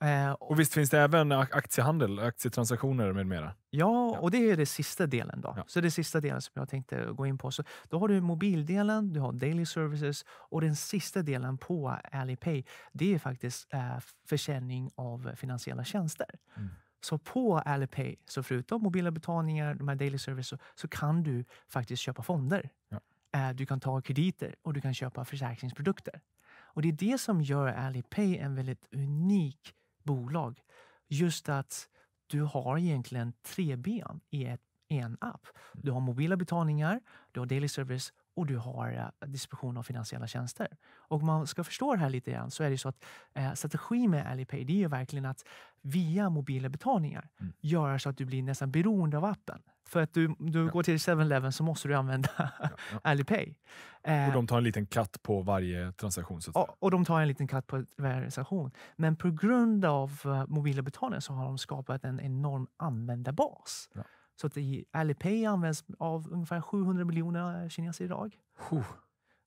S1: Eh, och, visst finns det även aktiehandel, aktietransaktioner med mera?
S2: Ja, och det är det sista delen. då. Ja. Så det sista delen som jag tänkte gå in på. Så då har du mobildelen, du har daily services och den sista delen på Alipay, det är faktiskt eh, försäljning av finansiella tjänster. Mm. Så på Alipay, så förutom mobila betalningar, de här daily services, så, så kan du faktiskt köpa fonder. Ja. Eh, du kan ta krediter och du kan köpa försäkringsprodukter. Och det är det som gör Alipay en väldigt unik bolag. Just att du har egentligen tre ben i ett, en app. Du har mobila betalningar, du har daily service och du har eh, distribution av finansiella tjänster. Och man ska förstå det här lite grann så är det så att eh, strategin med Alipay, det är verkligen att via mobila betalningar mm. göra så att du blir nästan beroende av appen. För att du, du ja. går till 7-Eleven så måste du använda ja, ja. Alipay. Eh, och de
S1: tar en liten katt på varje transaktion? Så att och,
S2: och, de tar en liten katt på varje transaktion. Men på grund av eh, mobila betalningar så har de skapat en enorm användarbas. Så att Alipay används av ungefär 700 miljoner kineser idag. Oh.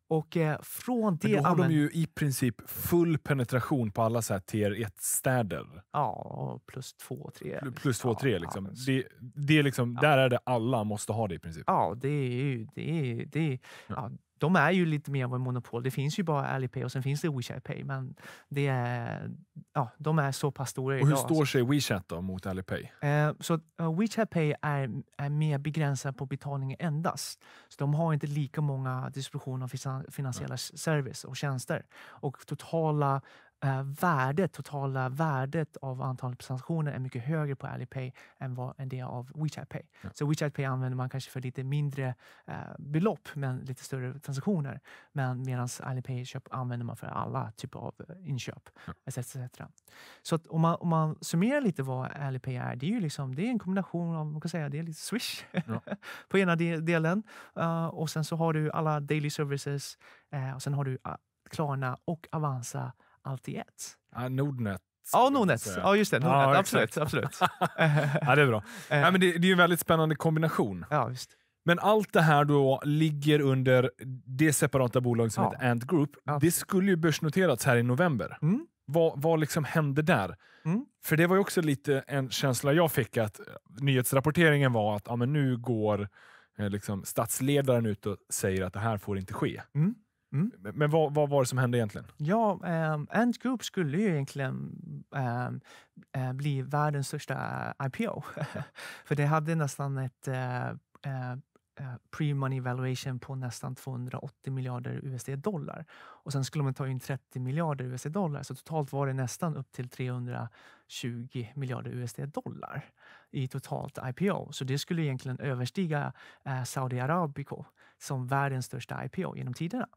S2: Och eh, från det... Men då har de
S1: ju i princip full penetration på alla så här TR1-städer. Ja,
S2: plus två, tre. Plus två, tre. liksom. Ja, det, det, är liksom ja. Där är det alla måste ha det i princip. Ja, det är ju... Det är, det är, ja de är ju lite mer av en monopol. Det finns ju bara Alipay och sen finns det WeChat Pay, men det är, ja, de är så pass stora idag. Och hur står
S1: sig WeChat då mot Alipay?
S2: Eh, så eh, WeChat Pay är, är mer begränsad på betalning endast. Så de har inte lika många distribution av finansiella service och tjänster och totala eh, värdet, totala värdet av antalet transaktioner är mycket högre på Alipay än, vad, än det av WeChat Pay. Ja. Så WeChat Pay använder man kanske för lite mindre eh, belopp, men lite större transaktioner. Men medan Alipay köp använder man för alla typer av eh, inköp ja. etc. etc. Så om, man, om man summerar lite vad Alipay är, det är ju liksom, det är en kombination av, man kan säga, det är lite Swish ja. på ena delen uh, och sen så har du alla daily services uh, och sen har du Klarna och Avanza allt i ett.
S1: Ja, Nordnet. Ja, Nordnet. Ja, just det. Nordnet. Ja, absolut.
S2: absolut.
S1: ja, det är bra. Eh. Ja, men det, det är en väldigt spännande kombination. Ja, just. Men allt det här då ligger under det separata bolag som ja. heter Ant Group. Ja. Det skulle ju börsnoterats här i november. Mm. Vad, vad liksom hände där? Mm. För det var ju också lite en känsla jag fick att nyhetsrapporteringen var att ja, men nu går eh, liksom, statsledaren ut och säger att det här får inte ske. Mm. Mm. Men vad, vad, var det som hände egentligen?
S2: Ja, um, Ant Group skulle ju egentligen um, bli världens största eh, IPO. För det hade nästan ett uh, pre-money valuation på nästan 280 miljarder USD-dollar. Och sen skulle man ta in 30 miljarder USD-dollar, så totalt var det nästan upp till 320 miljarder USD-dollar i totalt IPO. Så det skulle egentligen överstiga eh, Saudi Arabico som världens största IPO genom tiderna.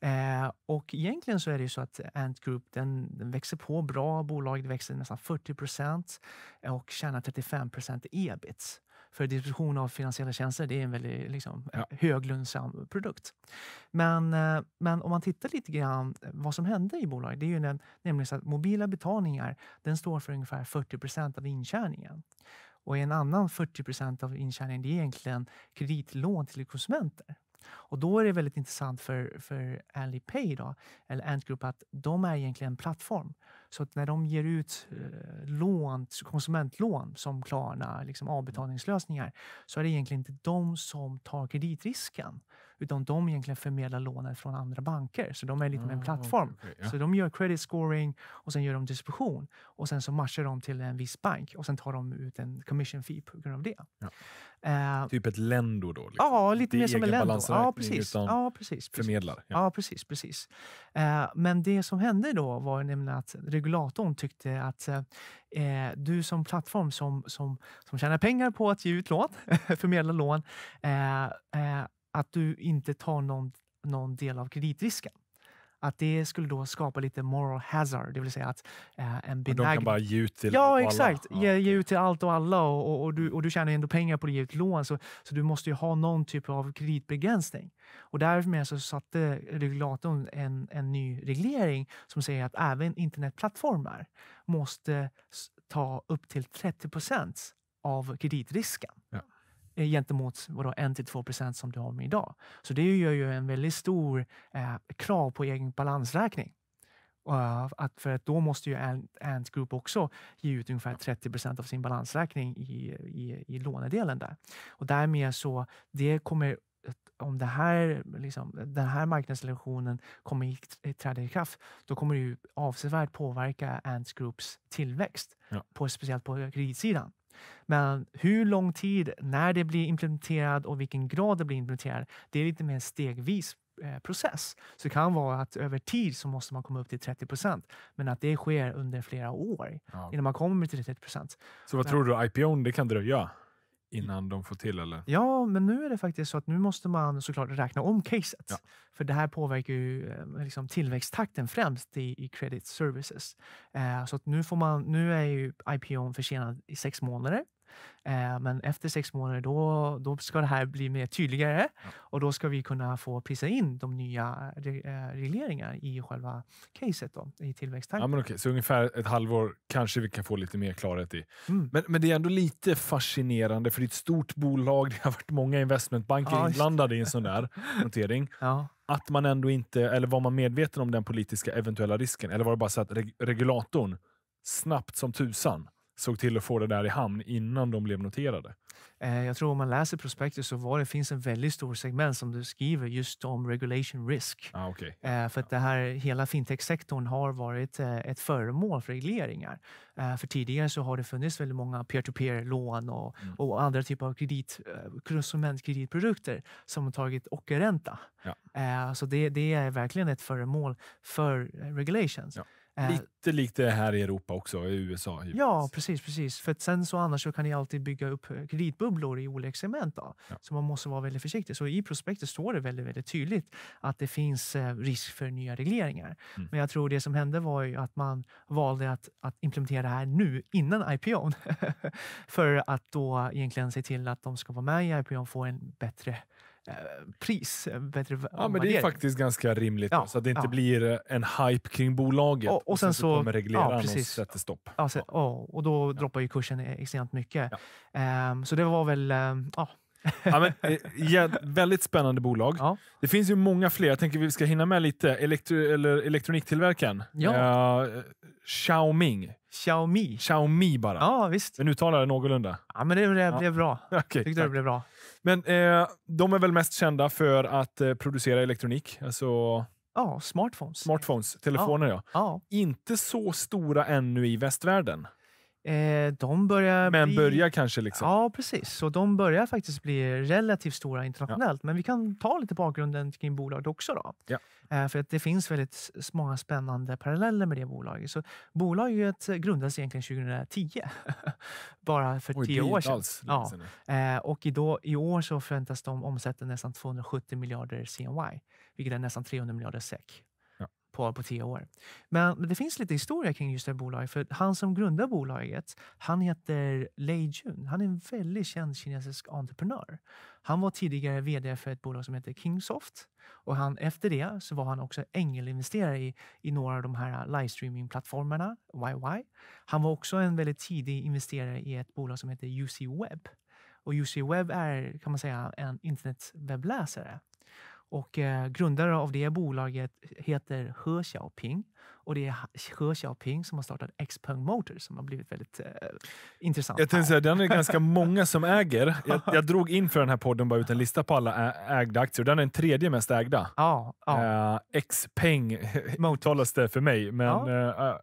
S2: Eh, och egentligen så är det ju så att Ant Group den, den växer på bra. Bolaget växer nästan 40 procent och tjänar 35 procent ebit. För distribution av finansiella tjänster, det är en väldigt liksom, eh, ja. hög produkt. Men, eh, men om man tittar lite grann eh, vad som hände i bolaget, det är ju den, nämligen så att mobila betalningar, den står för ungefär 40 procent av intjäningen. Och en annan 40 procent av intjäningen, det är egentligen kreditlån till konsumenter. Och då är det väldigt intressant för, för Alipay, då, eller Ant Group, att de är egentligen en plattform. Så att när de ger ut eh, lån, konsumentlån som Klarna, liksom avbetalningslösningar, så är det egentligen inte de som tar kreditrisken utan de egentligen förmedlar lånet från andra banker. Så de är lite mer en ah, plattform. Så de gör credit scoring och sen gör de distribution och sen så matchar de till en viss bank och sen tar de ut en commission fee på grund av det. Ja. Uh, typ ett Lendo då? Liksom. Ja, lite mer som en Lendo. Ja, precis. Ja, precis, Förmedlar. Ja, ja precis. precis. Uh, men det som hände då var nämligen att regulatorn tyckte att uh, du som plattform som, som, som tjänar pengar på att ge ut lån, förmedla lån, att du inte tar någon, någon del av kreditrisken att det skulle då skapa lite moral hazard, det vill säga att eh, en benägen... De kan bara ge ut till Ja, exakt. Alla. Ge, ge, ut till allt och alla och, och, och, du, mm. och du tjänar ändå pengar på att ge ut lån så, så du måste ju ha någon typ av kreditbegränsning. Och därmed så satte regulatorn en, en ny reglering som säger att även internetplattformar måste ta upp till 30 procent av kreditrisken. Ja. Eh, gentemot vadå, 1-2 procent som du har med idag. Så det gör ju en väldigt stor eh, krav på egen balansräkning. Uh, att för att då måste ju Ant, Group också ge ut ungefär 30 procent av sin balansräkning i, i, i lånedelen där. Och därmed så, det kommer eh, om det här, liksom, den här marknadsrelationen kommer träda i kraft, då kommer det ju avsevärt påverka Ant Groups tillväxt, ja. på, speciellt på kreditsidan. Men hur lång tid, när det blir implementerat och vilken grad det blir implementerat, det är lite mer stegvis eh, process. Så det kan vara att över tid så måste man komma upp till 30 procent, men att det sker under flera år ja. innan man kommer till 30 procent. Så vad men, tror du, IPOn, det kan dröja? innan de får till? Eller? Ja, men nu är det faktiskt så att nu måste man såklart räkna om caset. Ja. För det här påverkar ju eh, liksom, tillväxttakten främst i, i credit services. Eh, så att nu, får man, nu är ju IPO försenad i sex månader Eh, men efter sex månader då, då ska det här bli mer tydligare ja. och då ska vi kunna få prisa in de nya eh, regleringarna i själva caset då, i tillväxttanken. Ja, men okay.
S1: Så ungefär ett halvår kanske vi kan få lite mer klarhet i. Mm. Men, men det är ändå lite fascinerande för det är ett stort bolag. Det har varit många investmentbanker ja, inblandade i en sån där notering. Ja att man ändå inte, eller var man medveten om den politiska eventuella risken? Eller var det bara så att reg regulatorn snabbt som tusan
S2: såg till att få det där i hamn innan de blev noterade? Eh, jag tror om man läser prospektet så var det, finns en väldigt stor segment som du skriver just om regulation risk. Ah, okay. Eh, för att det här, hela fintech-sektorn har varit eh, ett föremål för regleringar. För tidigare så har det funnits väldigt många peer-to-peer-lån och, mm. och, andra typer av kredit, konsumentkreditprodukter som har tagit ockerränta. Ja. Så det, det, är verkligen ett föremål för regulations. Ja. Eh,
S1: Lite likt det här i Europa också, i USA. Givetvis. Ja,
S2: precis. precis. För sen så annars så kan ni alltid bygga upp eh, kreditbubblor i olika segment. Då. Ja. Så man måste vara väldigt försiktig. Så i prospektet står det väldigt, väldigt tydligt att det finns eh, risk för nya regleringar. Mm. Men jag tror det som hände var ju att man valde att, att implementera det här nu innan IPO. för att då egentligen se till att de ska vara med i IPO och få en bättre Eh, pris. Bättre eh, ja, men det är
S1: faktiskt ganska rimligt. Ja, så alltså, att det inte ja. blir eh, en hype kring bolaget och, och, och sen, så kommer regleraren ja, och sätter stopp.
S2: Ja, så, och då droppar ju kursen e- extremt mycket. Um, så det var väl... Um, ja.
S1: men, ja, väldigt spännande bolag. Det finns ju många fler. Jag tänker vi ska hinna med lite. Elektro, eller elektroniktillverkaren. Ja. Uh, Xiaoming. Xiaomi. Xiaomi bara. Ja, visst. Men uttalar det någorlunda? Ja, men det blev, blev bra. Okay, tyckte det blev bra. Men eh, de är väl mest kända för att eh, producera elektronik. Alltså
S2: Ja, smartphones.
S1: smartphones, telefoner ja. Ja. Inte så stora ännu i västvärlden. Eh,
S2: de börjar men bli... börjar kanske? Liksom. Ja, precis. Så de börjar faktiskt bli relativt stora internationellt. Ja. Men vi kan ta lite bakgrunden kring bolaget också. Då. Ja. Eh, för att det finns väldigt många spännande paralleller med det bolaget. Så bolaget grundades egentligen 2010, bara för Oj, tio år sedan. Alls, ja. Eh, och i, då, i år så förväntas de omsätta nästan 270 miljarder CNY, vilket är nästan 300 miljarder SEK på, på tio år. Men, men, det finns lite historia kring just det här bolaget. För han som grundade bolaget, han heter Lei Jun. Han är en väldigt känd kinesisk entreprenör. Han var tidigare vd för ett bolag som heter Kingsoft. Och han, efter det så var han också ängelinvesterare i, i några av de här livestreamingplattformarna, YY. Han var också en väldigt tidig investerare i ett bolag som heter UC Web. Och UC Web är, kan man säga, en internetwebbläsare. Och eh, grundare av det bolaget heter He Xiaoping och det är He Xiaoping som har startat Xpeng Motors som har blivit väldigt eh, intressant. Jag tänkte säga, den är ganska
S1: många som äger. Jag, jag drog inför den här podden bara ut en lista på alla ägda aktier den är den tredje mest ägda. Ja, ja. Eh, Xpeng uttalas det för mig, men ja. Eh,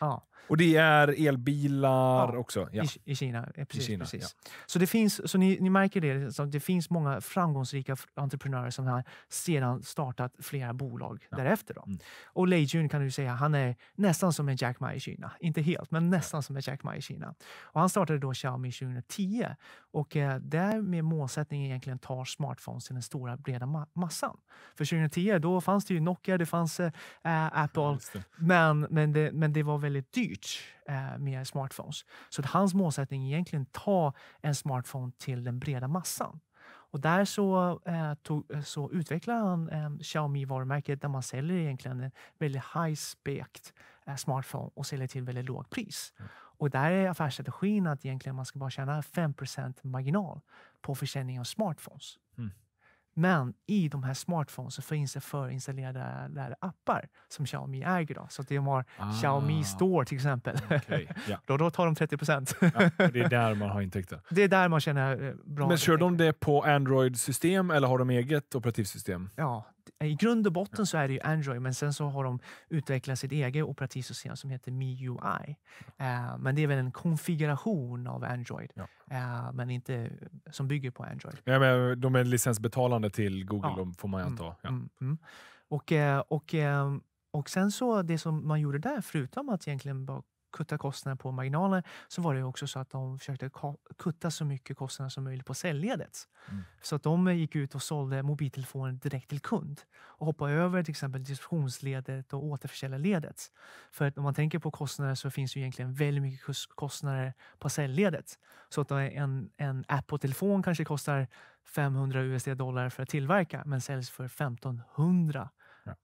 S1: ja. Och det är elbilar ja, också? Ja. I,
S2: I, Kina. Precis, I Kina, precis. Ja. Så, det finns, så ni, ni märker det, så liksom, det finns många framgångsrika entreprenörer som har sedan startat flera bolag därefter. Då. Mm. Och Lei Jun kan du säga, han är nästan som en Jack Ma i Kina. Inte helt, men nästan som en Jack Ma i Kina. Och han startade då Xiaomi 2010 och eh, där med målsättningen egentligen tar smartphones till den stora breda ma massan. För 2010 då fanns det ju Nokia, det fanns eh, Apple, det. Men, men, det, men det var väldigt dyrt styrt eh, med smartphones. Så att hans målsättning är egentligen att ta en smartphone till den breda massan. Och där så, eh, tog, eh, så utvecklade han eh, Xiaomi-varumärket där man säljer egentligen en väldigt high-spec eh, smartphone och säljer till väldigt lågt pris. Mm. Och där är affärsstrategin att egentligen man ska bara tjäna 5 marginal på försäljning av smartphones. Mm. Men i de här smartphones så finns det förinstallerade appar som Xiaomi äger. Då. Så att de har ah. Xiaomi Store till exempel. Okay. Ja. då, då tar de 30 procent. ja, det är där
S1: man har intäkter.
S2: Det är där man känner eh, bra. Men kör
S1: de det på Android-system eller har de eget operativsystem?
S2: Ja, i grund och botten så är det ju Android, men sen så har de utvecklat sitt eget operativsystem som heter MIUI. Eh, men det är väl en konfiguration av Android, ja. eh, men inte som bygger på Android.
S1: Ja, men de är licensbetalande till Google, ja. får man ju anta. Mm, ja.
S2: Mm, mm. Och, eh, och, eh, och sen så det som man gjorde där, förutom att egentligen bara kutta kostnader på marginalen så var det också så att de försökte kutta så mycket kostnader som möjligt på säljledet. Mm. Så att de eh, gick ut och sålde mobiltelefoner direkt till kund och hoppade över till exempel distributionsledet och återförsäljarledet. För att om man tänker på kostnader så finns det egentligen väldigt mycket kostnader på säljledet. Så att en, en app på telefon kanske kostar 500 USD dollar för att tillverka men säljs för 1500 Ja.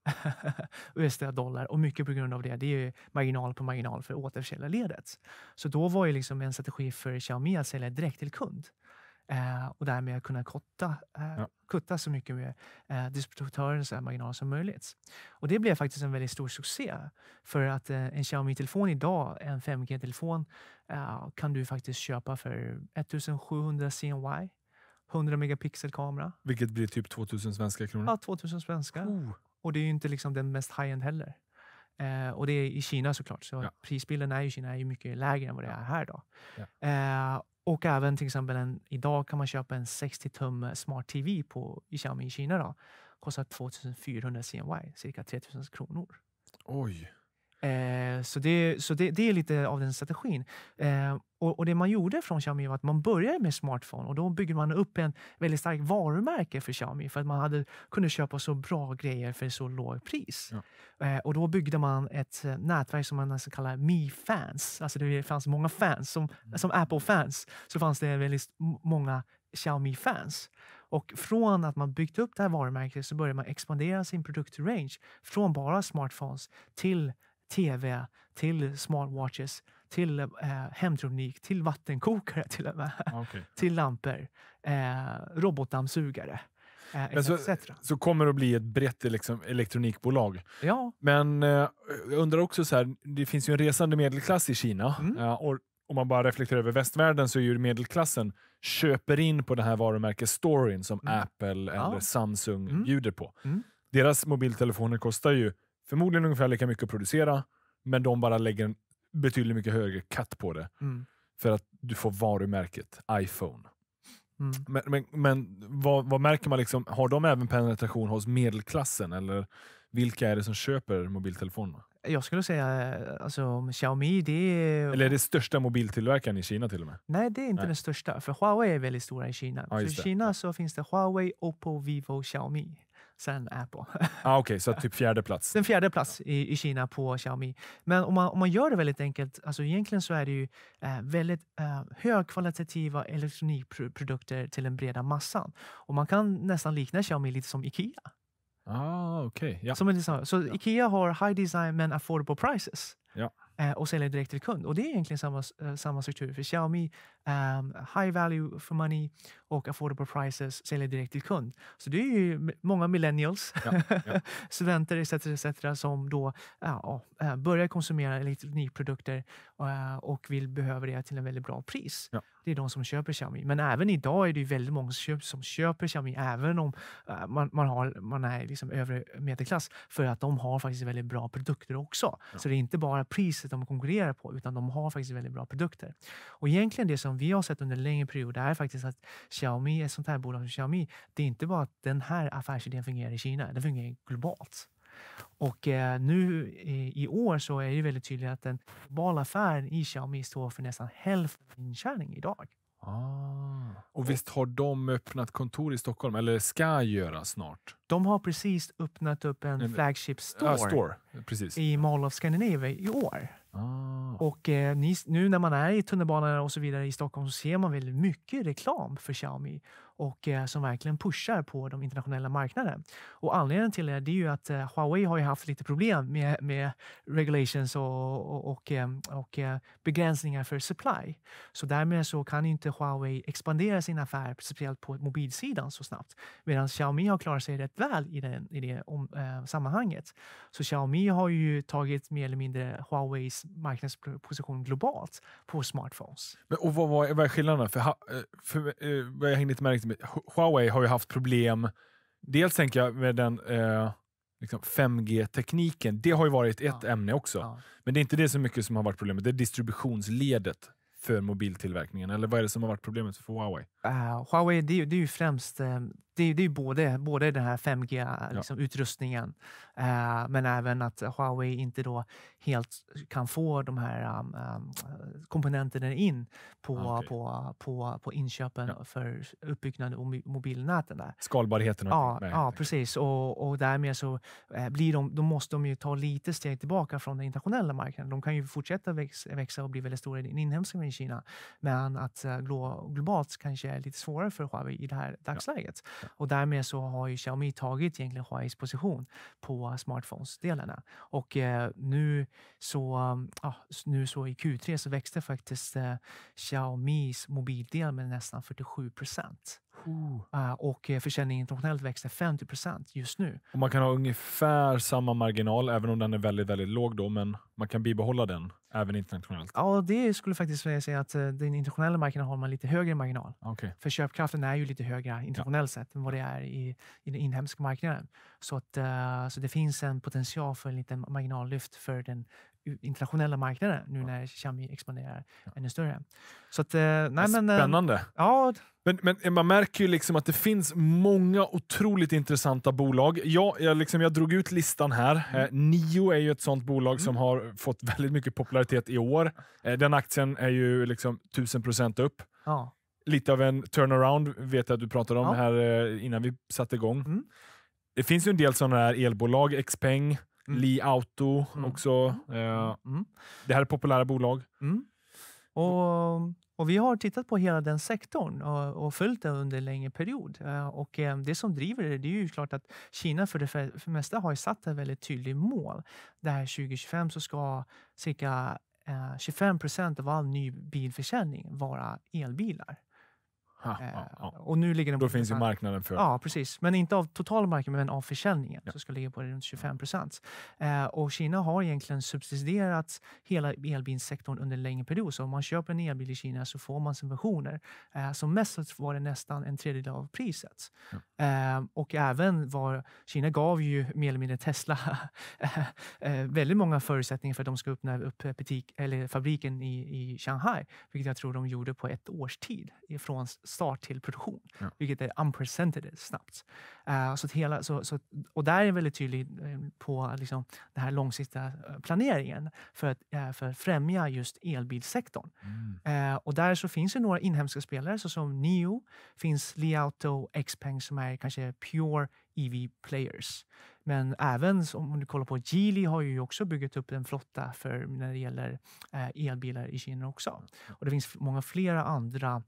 S2: USD-dollar och mycket på grund av det. Det är marginal på marginal för återförsäljarledet. Så då var ju liksom en strategi för Xiaomi att sälja direkt till kund eh, och därmed kunna kotta, eh, ja. kutta så mycket med eh, distributörens marginal som möjligt. Och det blev faktiskt en väldigt stor succé för att eh, en Xiaomi-telefon idag, en 5G-telefon, eh, kan du faktiskt köpa för 1700 CNY 100 megapixel kamera.
S1: Vilket blir typ 2000 svenska kronor? Ja,
S2: 2000 svenska. Oh. Och det är ju inte liksom den mest high-end heller. Eh, och det är i Kina såklart. Så ja. prisbilden är i Kina är ju mycket lägre än vad det är här idag. Ja. Eh, och även till exempel en, idag kan man köpa en 60 tum Smart TV på i Xiaomi i Kina. Då. Kostar 2400 CNY, cirka 3000 kronor. Oj! Eh, så det, så det, det, är lite av den strategin. Eh, och, och, Det man gjorde från Xiaomi var att man började med smartphone och då bygger man upp en väldigt stark varumärke för Xiaomi för att man hade, kunde köpa så bra grejer för så lågt pris. Ja. Eh, och Då byggde man ett eh, nätverk som man nästan kallar Mi-fans. Alltså det fanns många fans. Som, mm. som Apple-fans så fanns det väldigt många Xiaomi-fans. Och från att man byggt upp det här varumärket så började man expandera sin produktrange från bara smartphones till tv, till smartwatches, till eh, hemtronik, till vattenkokare till och med. Ah, okay. till lampor, eh, robotdammsugare. Eh, så,
S1: så, kommer det att bli ett brett liksom, elektronikbolag. Ja. Men eh, jag undrar också, så här, det finns ju en resande medelklass i Kina. Mm. Eh, och om man bara reflekterar över västvärlden så är ju medelklassen köper in på det här varumärkesstoryn som mm. Apple eller ja. Samsung mm. bjuder på. Mm. Deras mobiltelefoner kostar ju förmodligen ungefär lika mycket att producera, men de bara lägger en betydligt mycket högre cut på det. Mm. För att du får varumärket iPhone. Mm. Men, men, men vad, vad, märker man? liksom? Har de även penetration hos medelklassen? Eller vilka är det som köper mobiltelefonerna?
S2: Jag skulle säga eh, alltså, Xiaomi, det är... Eller är det största mobiltillverkaren
S1: i Kina till och med?
S2: Nej, det är inte Nej. den största. För Huawei är väldigt stora i Kina. Ja, I Kina så finns det Huawei, Oppo, Vivo, Xiaomi sen Apple.
S1: Ah, Okej, okay, så typ fjärde plats?
S2: Den fjärde plats i, i Kina på Xiaomi. Men om man, om man gör det väldigt enkelt, alltså egentligen så är det ju eh, väldigt eh, högkvalitativa elektronikprodukter till den breda massan. Och man kan nästan likna Xiaomi lite som Ikea. Ah, okay. ja. som liksom, så Ikea har high design men affordable prices. Ja. Eh, och säljer direkt till kund. Och det är egentligen samma, eh, samma struktur för Xiaomi. Um, high value for money och affordable prices säljer direkt till kund. Så det är ju många millennials, ja, ja. studenter etc. etc som då ja, eh, börjar konsumera elektronikprodukter Eh, och vill behöva det till en väldigt bra pris. Ja. Det är de som köper Xiaomi. Men även idag är det väldigt många som köper Xiaomi, även om eh, man, man, har, man är liksom övre medelklass, för att de har faktiskt väldigt bra produkter också. Ja. Så det är inte bara priset de konkurrerar på, utan de har faktiskt väldigt bra produkter. Och egentligen det som vi har sett under en längre period är faktiskt att Xiaomi, ett sånt här bolag som Xiaomi, det är inte bara att den här affärsidén fungerar i Kina, den fungerar globalt. Och eh, nu i år så är det väldigt tydligt att den globala affären i Xiaomi står för nästan hälften av inkörning idag.
S1: Ah. Och visst har de öppnat kontor i Stockholm, eller ska göra snart? De
S2: har precis öppnat upp en, en flagship store, uh, store. Precis. i Mall of Scandinavia i år. Ah. Och eh, nu när man är i tunnelbanan och så vidare i Stockholm så ser man väldigt mycket reklam för Xiaomi och eh, som verkligen pushar på de internationella marknaderna. Och anledningen till det, är ju att eh, Huawei har haft lite problem med, med regulations och, och, och, eh, och, begränsningar för supply. Så därmed så kan inte Huawei expandera sin affär, speciellt på mobilsidan så snabbt. Medan Xiaomi har klarat sig rätt väl i, den, i det om, eh, sammanhanget. Så Xiaomi har ju tagit mer eller mindre Huaweis marknadsposition globalt på smartphones.
S1: Men, och vad, vad, är, skillnaden? För, för, för, jag hängde inte märkt liksom, Huawei har ju haft problem, dels tänker jag med den eh, liksom 5G-tekniken, det har ju varit ett ja. ämne också. Ja. Men det är inte det så mycket som har varit problemet, det är distributionsledet för mobiltillverkningen? Eller vad är det som har varit problemet för Huawei?
S2: Uh, Huawei det är, det är ju främst eh, det, är, det är både, både den här 5G-utrustningen liksom, ja. eh, men även att Huawei inte då helt kan få de här um, um komponenterna in på, ah, okay. på, på, på inköpen ja. för uppbyggnad av mobilnäten. Där.
S1: Skalbarheten? Ja, ja
S2: precis. Och, och därmed så eh, blir de, då måste de ju ta lite steg tillbaka från den internationella marknaden. De kan ju fortsätta växa och bli väldigt stora i den inhemska i Kina, men att eh, globalt kanske är lite svårare för Huawei i det här dagsläget. Ja. Och därmed så har ju Xiaomi tagit egentligen Huaweis position på smartphones-delarna. Och eh, nu, så, ja, nu så i Q3 så växte faktiskt eh, Xiaomis mobildel med nästan 47 procent. Uh, och eh, försäljningen internationellt växer 50 procent just nu.
S1: Och man kan ha ungefär samma marginal, även om den är väldigt, väldigt låg då, men man kan bibehålla den även internationellt?
S2: Ja, det skulle faktiskt säga att eh, den internationella marknaden har man lite högre marginal. Okay. För köpkraften är ju lite högre internationellt ja. sett än vad det är i, i den inhemska marknaden. Så, att, uh, så det finns en potential för en liten marginallyft för den internationella marknader nu när Xiaomi expanderar ja. ännu större.
S1: Så att, eh, nej, men, eh, Spännande! Ja. Men, men, eh, man märker ju liksom att det finns många otroligt intressanta bolag. Jag, jag, liksom, jag drog ut listan här. Mm. Nio är ju ett sånt bolag mm. som har fått väldigt mycket popularitet i år. den aktien är ju liksom 1000% upp. Ja. Lite av en turnaround vet jag att du pratade om ja. här innan vi satte igång. Mm. Det finns ju en del sådana här elbolag, Xpeng, Mm. Li Auto mm. också. Eh, mm. mm. Det här är populära bolag.
S2: Mm. Och, och, Vi har tittat på hela den sektorn och, och följt den under en längre period. Eh, och eh, det som driver det, det är ju klart att Kina för det, för det mesta har satt ett väldigt tydligt mål. Där 2025 så ska cirka 25 procent av all ny bilförsäljning vara elbilar. Ha, ha, ha. Eh, och nu ligger den Då finns ju marknaden för... Ja, precis. Men inte av total marknaden, men av försäljningen. Ja. Så ska ligga på runt 25 procent. Eh, och Kina har egentligen subsidierat hela elbilsektorn under en längre period. Så om man köper en elbil i Kina så får man subventioner. Eh, som mest var det nästan en tredjedel av priset. Ja. Eh, och även var... Kina gav ju mer eller mindre Tesla eh, väldigt många förutsättningar för att de ska öppna upp butik, eller fabriken i, i Shanghai, vilket jag tror de gjorde på ett års tid. Från start till produktion, ja. vilket är unprecedented snabbt. Uh, så hela, så, så, och där är det väldigt tydligt eh, på liksom, den här långsiktiga eh, planeringen för att, för att främja just elbilsektorn. Mm. och där så finns det några inhemska spelare såsom NIO, finns Li Auto, Xpeng som är kanske pure EV-players. Men även om du kollar på Geely har ju också byggt upp en flotta för när det gäller elbilar i Kina också. Och det finns många flera andra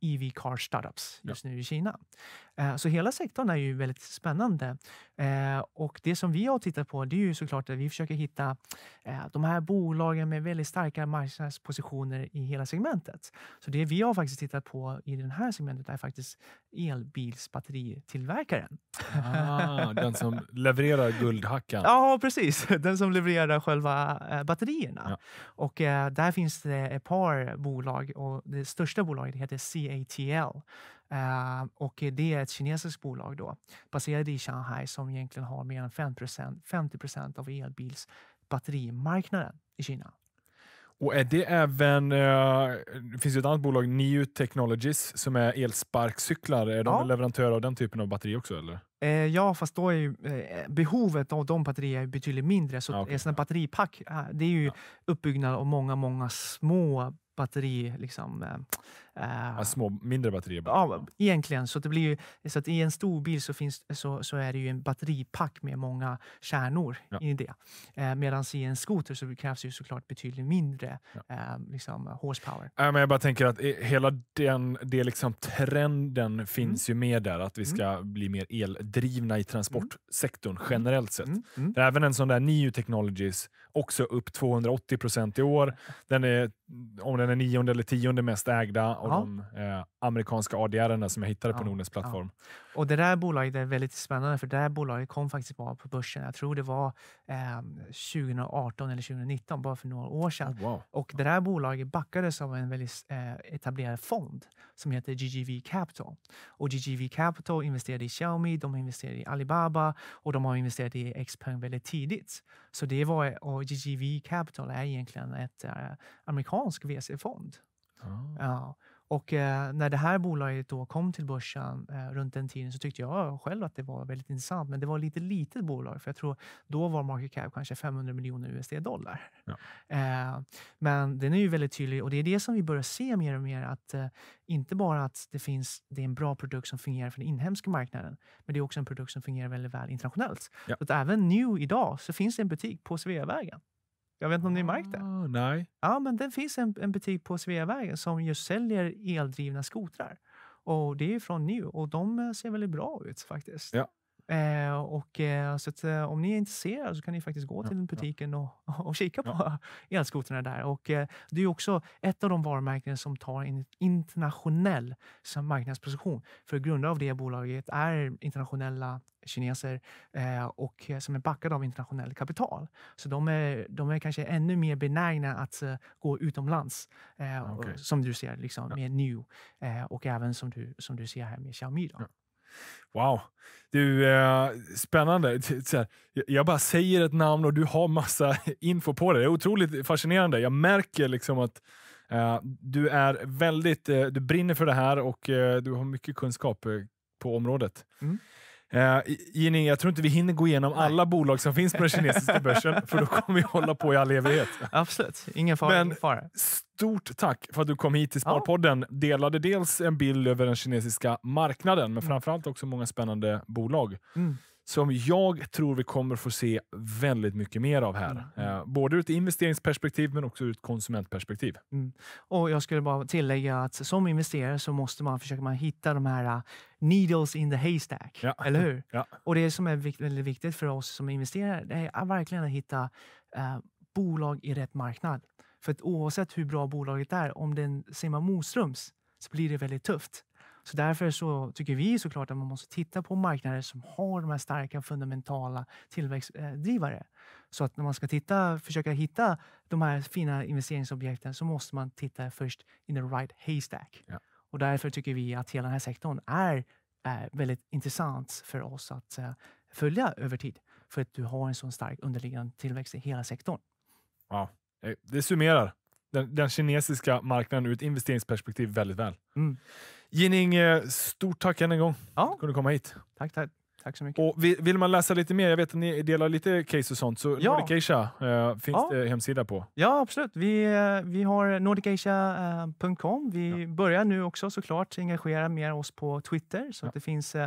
S2: EV-car e startups just ja. nu i Kina. Eh, så hela sektorn är ju väldigt spännande. Eh, och det som vi har tittat på det är ju såklart att vi försöker hitta eh, de här bolagen med väldigt starka marknadspositioner i hela segmentet. Så det vi har faktiskt tittat på i det här segmentet är faktiskt elbilsbatteritillverkaren. Ah, den
S1: som levererar guldhackan?
S2: Ja, precis. Den som levererar själva batterierna. Ja. Och där finns det ett par bolag och det största bolaget heter CATL Eh, och det är ett kinesiskt bolag då, baserat i Shanghai som egentligen har mer än 50 procent av elbils batterimarknaden i Kina.
S1: Och är det även, eh, det finns ju ett annat bolag, New Technologies, som är elsparkcyklar. Är de ja. leverantörer av den typen av batteri också? Eller?
S2: Eh, ja, fast då är ju, behovet av de batterierna betydligt mindre. Så ah, okay. sådana batteripack, det är ju ja. uppbyggnad av många, många små batteri, liksom, Uh, små, mindre batterier? Ja, egentligen. Så, det blir ju, så att i en stor bil så, finns, så, så är det ju en batteripack med många kärnor ja. i det. Uh, eh, Medan i en skoter så krävs ju såklart betydligt mindre ja. uh, liksom, horsepower. Äh, men jag
S1: bara tänker att hela den det liksom trenden mm. finns mm. ju med där, att vi mm. ska mm. bli mer eldrivna i transportsektorn mm. generellt sett. Mm. Även en sån där New Technologies, också upp 280 procent i år. Den är, om den är nionde eller tionde mest ägda och ja. de eh, amerikanska adr som jag hittade på ja. Nordnets plattform. Ja.
S2: Och det där bolaget är väldigt spännande för det där bolaget kom faktiskt bara på börsen. Jag tror det var eh, 2018 eller 2019, bara för några år sedan. Oh, wow. Och det där bolaget backades av en väldigt eh, etablerad fond som heter GGV Capital. Och GGV Capital investerade i Xiaomi, de investerade i Alibaba och de har investerat i Xpeng väldigt tidigt. Så det var, och GGV Capital är egentligen ett eh, amerikansk VC-fond. Oh. Ah. Ja. Och eh, när det här bolaget då kom till börsen eh, runt den tiden så tyckte jag själv att det var väldigt intressant. Men det var ett lite litet bolag för jag tror då var market cap kanske 500 miljoner USD-dollar. Ja. Eh, men den är ju väldigt tydlig och det är det som vi börjar se mer och mer. att eh, Inte bara att det finns, det är en bra produkt som fungerar för den inhemska marknaden, men det är också en produkt som fungerar väldigt väl internationellt. Ja. Så att även nu idag så finns det en butik på Sveavägen jag vet inte om ni märkt det? Ah, nej. Ja, men det finns en, en butik på Sveavägen som just säljer eldrivna skotrar. Och det är från nu och de eh, ser väldigt bra ut faktiskt. Ja. Eh, och, eh, så att, eh, om ni är intresserade så kan ni faktiskt gå ja, till butiken ja. och, och kika på ja. elskotrarna där. Och, eh, det är också ett av de varumärken som tar en internationell marknadsposition. För grund av det bolaget är internationella kineser eh, och eh, som är backade av internationellt kapital. Så de är, de är kanske ännu mer benägna att eh, gå utomlands. Okay. Som du ser liksom, ja. med New och även som du, som du ser här med Xiaomi. Då. Ja. Wow, du, eh, spännande. jag bara säger ett namn och du har
S1: massa info på det. Det är otroligt fascinerande. Jag märker liksom att eh, du är väldigt, eh, du brinner för det här och du har mycket kunskap på området. Mm. Eh, Jining, jag tror inte vi hinner gå igenom alla bolag som finns på den kinesiska börsen, för då kommer vi hålla på i all evighet. Absolut, ingen fara. Men ingen fara. Stort tack för att du kom hit till Sparpodden. Ja. Delade dels en bild över den kinesiska marknaden, men mm. framförallt också många spännande bolag. Mm som jag tror vi kommer få se väldigt mycket mer av här. Mm. Eh, både ur ett investeringsperspektiv men också ur ett konsumentperspektiv.
S2: Mm. Och Jag skulle bara tillägga att som investerare så måste man försöka man hitta de här uh, needles in the haystack, ja. eller hur? Ja. Och det som är väldigt viktigt för oss som investerare, det är verkligen att hitta eh, bolag i rätt marknad. För att oavsett hur bra bolaget är, om den simmar motströms så blir det väldigt tufft. Så därför så tycker vi såklart att man måste titta på marknader som har de här starka fundamentala tillväxtdrivare. Så att när man ska titta, försöka hitta de här fina investeringsobjekten så måste man titta först in the right haystack. Ja. Och därför tycker vi att hela den här sektorn är, är väldigt intressant för oss att uh, följa över tid. För att du har en så stark underliggande tillväxt i hela sektorn.
S1: Ja, eh, det summerar den, den, kinesiska marknaden ur ett investeringsperspektiv väldigt väl. Mm. Jining, eh, stort tack än en gång. Ja. Kunde komma hit.
S2: Tack, tack. Tack så mycket.
S1: Och vill man läsa lite mer, jag vet att ni delar lite case och sånt, så ja. Nordicasia eh, finns ja. det hemsida på?
S2: Ja, absolut. Vi, eh, vi har nordicasia.com. Eh, vi ja. börjar nu också såklart engagera mer oss på Twitter, så ja. att det finns eh,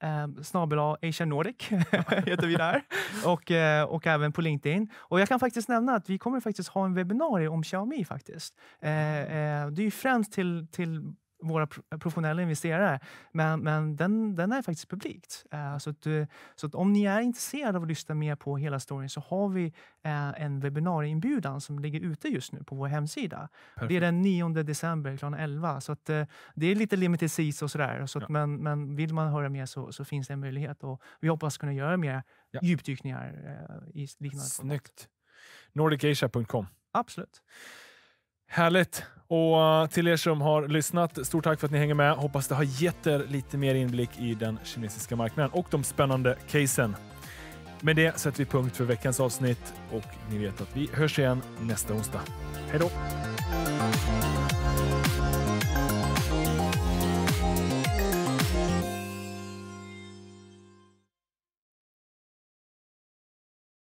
S2: eh snabel Asia Nordic, heter vi där, och, eh, och även på LinkedIn. Och jag kan faktiskt nämna att vi kommer faktiskt ha en webbinarie om Xiaomi faktiskt. Eh, det är ju främst till, till våra eh, professionella investerare. Men, men den, den är faktiskt publikt. Eh, så, att, eh, så att om ni är intresserade av att lyssna mer på hela storyn så har vi en webbinarieinbjudan som ligger ute just nu på vår hemsida. Perfekt. Det är den 9 december klockan 11. Så att, det är lite limited seats och sådär. Så ja. men, men vill man höra mer så, så finns det en möjlighet. Och vi hoppas kunna göra mer ja. djupdykningar i liknande Snyggt.
S1: NordicAsia.com.
S2: Absolut. Härligt! Och eh, till
S1: er som har lyssnat, stort tack för att ni hänger med. Hoppas det har gett er lite mer inblick i den kinesiska marknaden och de spännande casen. Med det sätter vi punkt för veckans avsnitt och ni vet att vi hörs igen nästa onsdag. Hej då!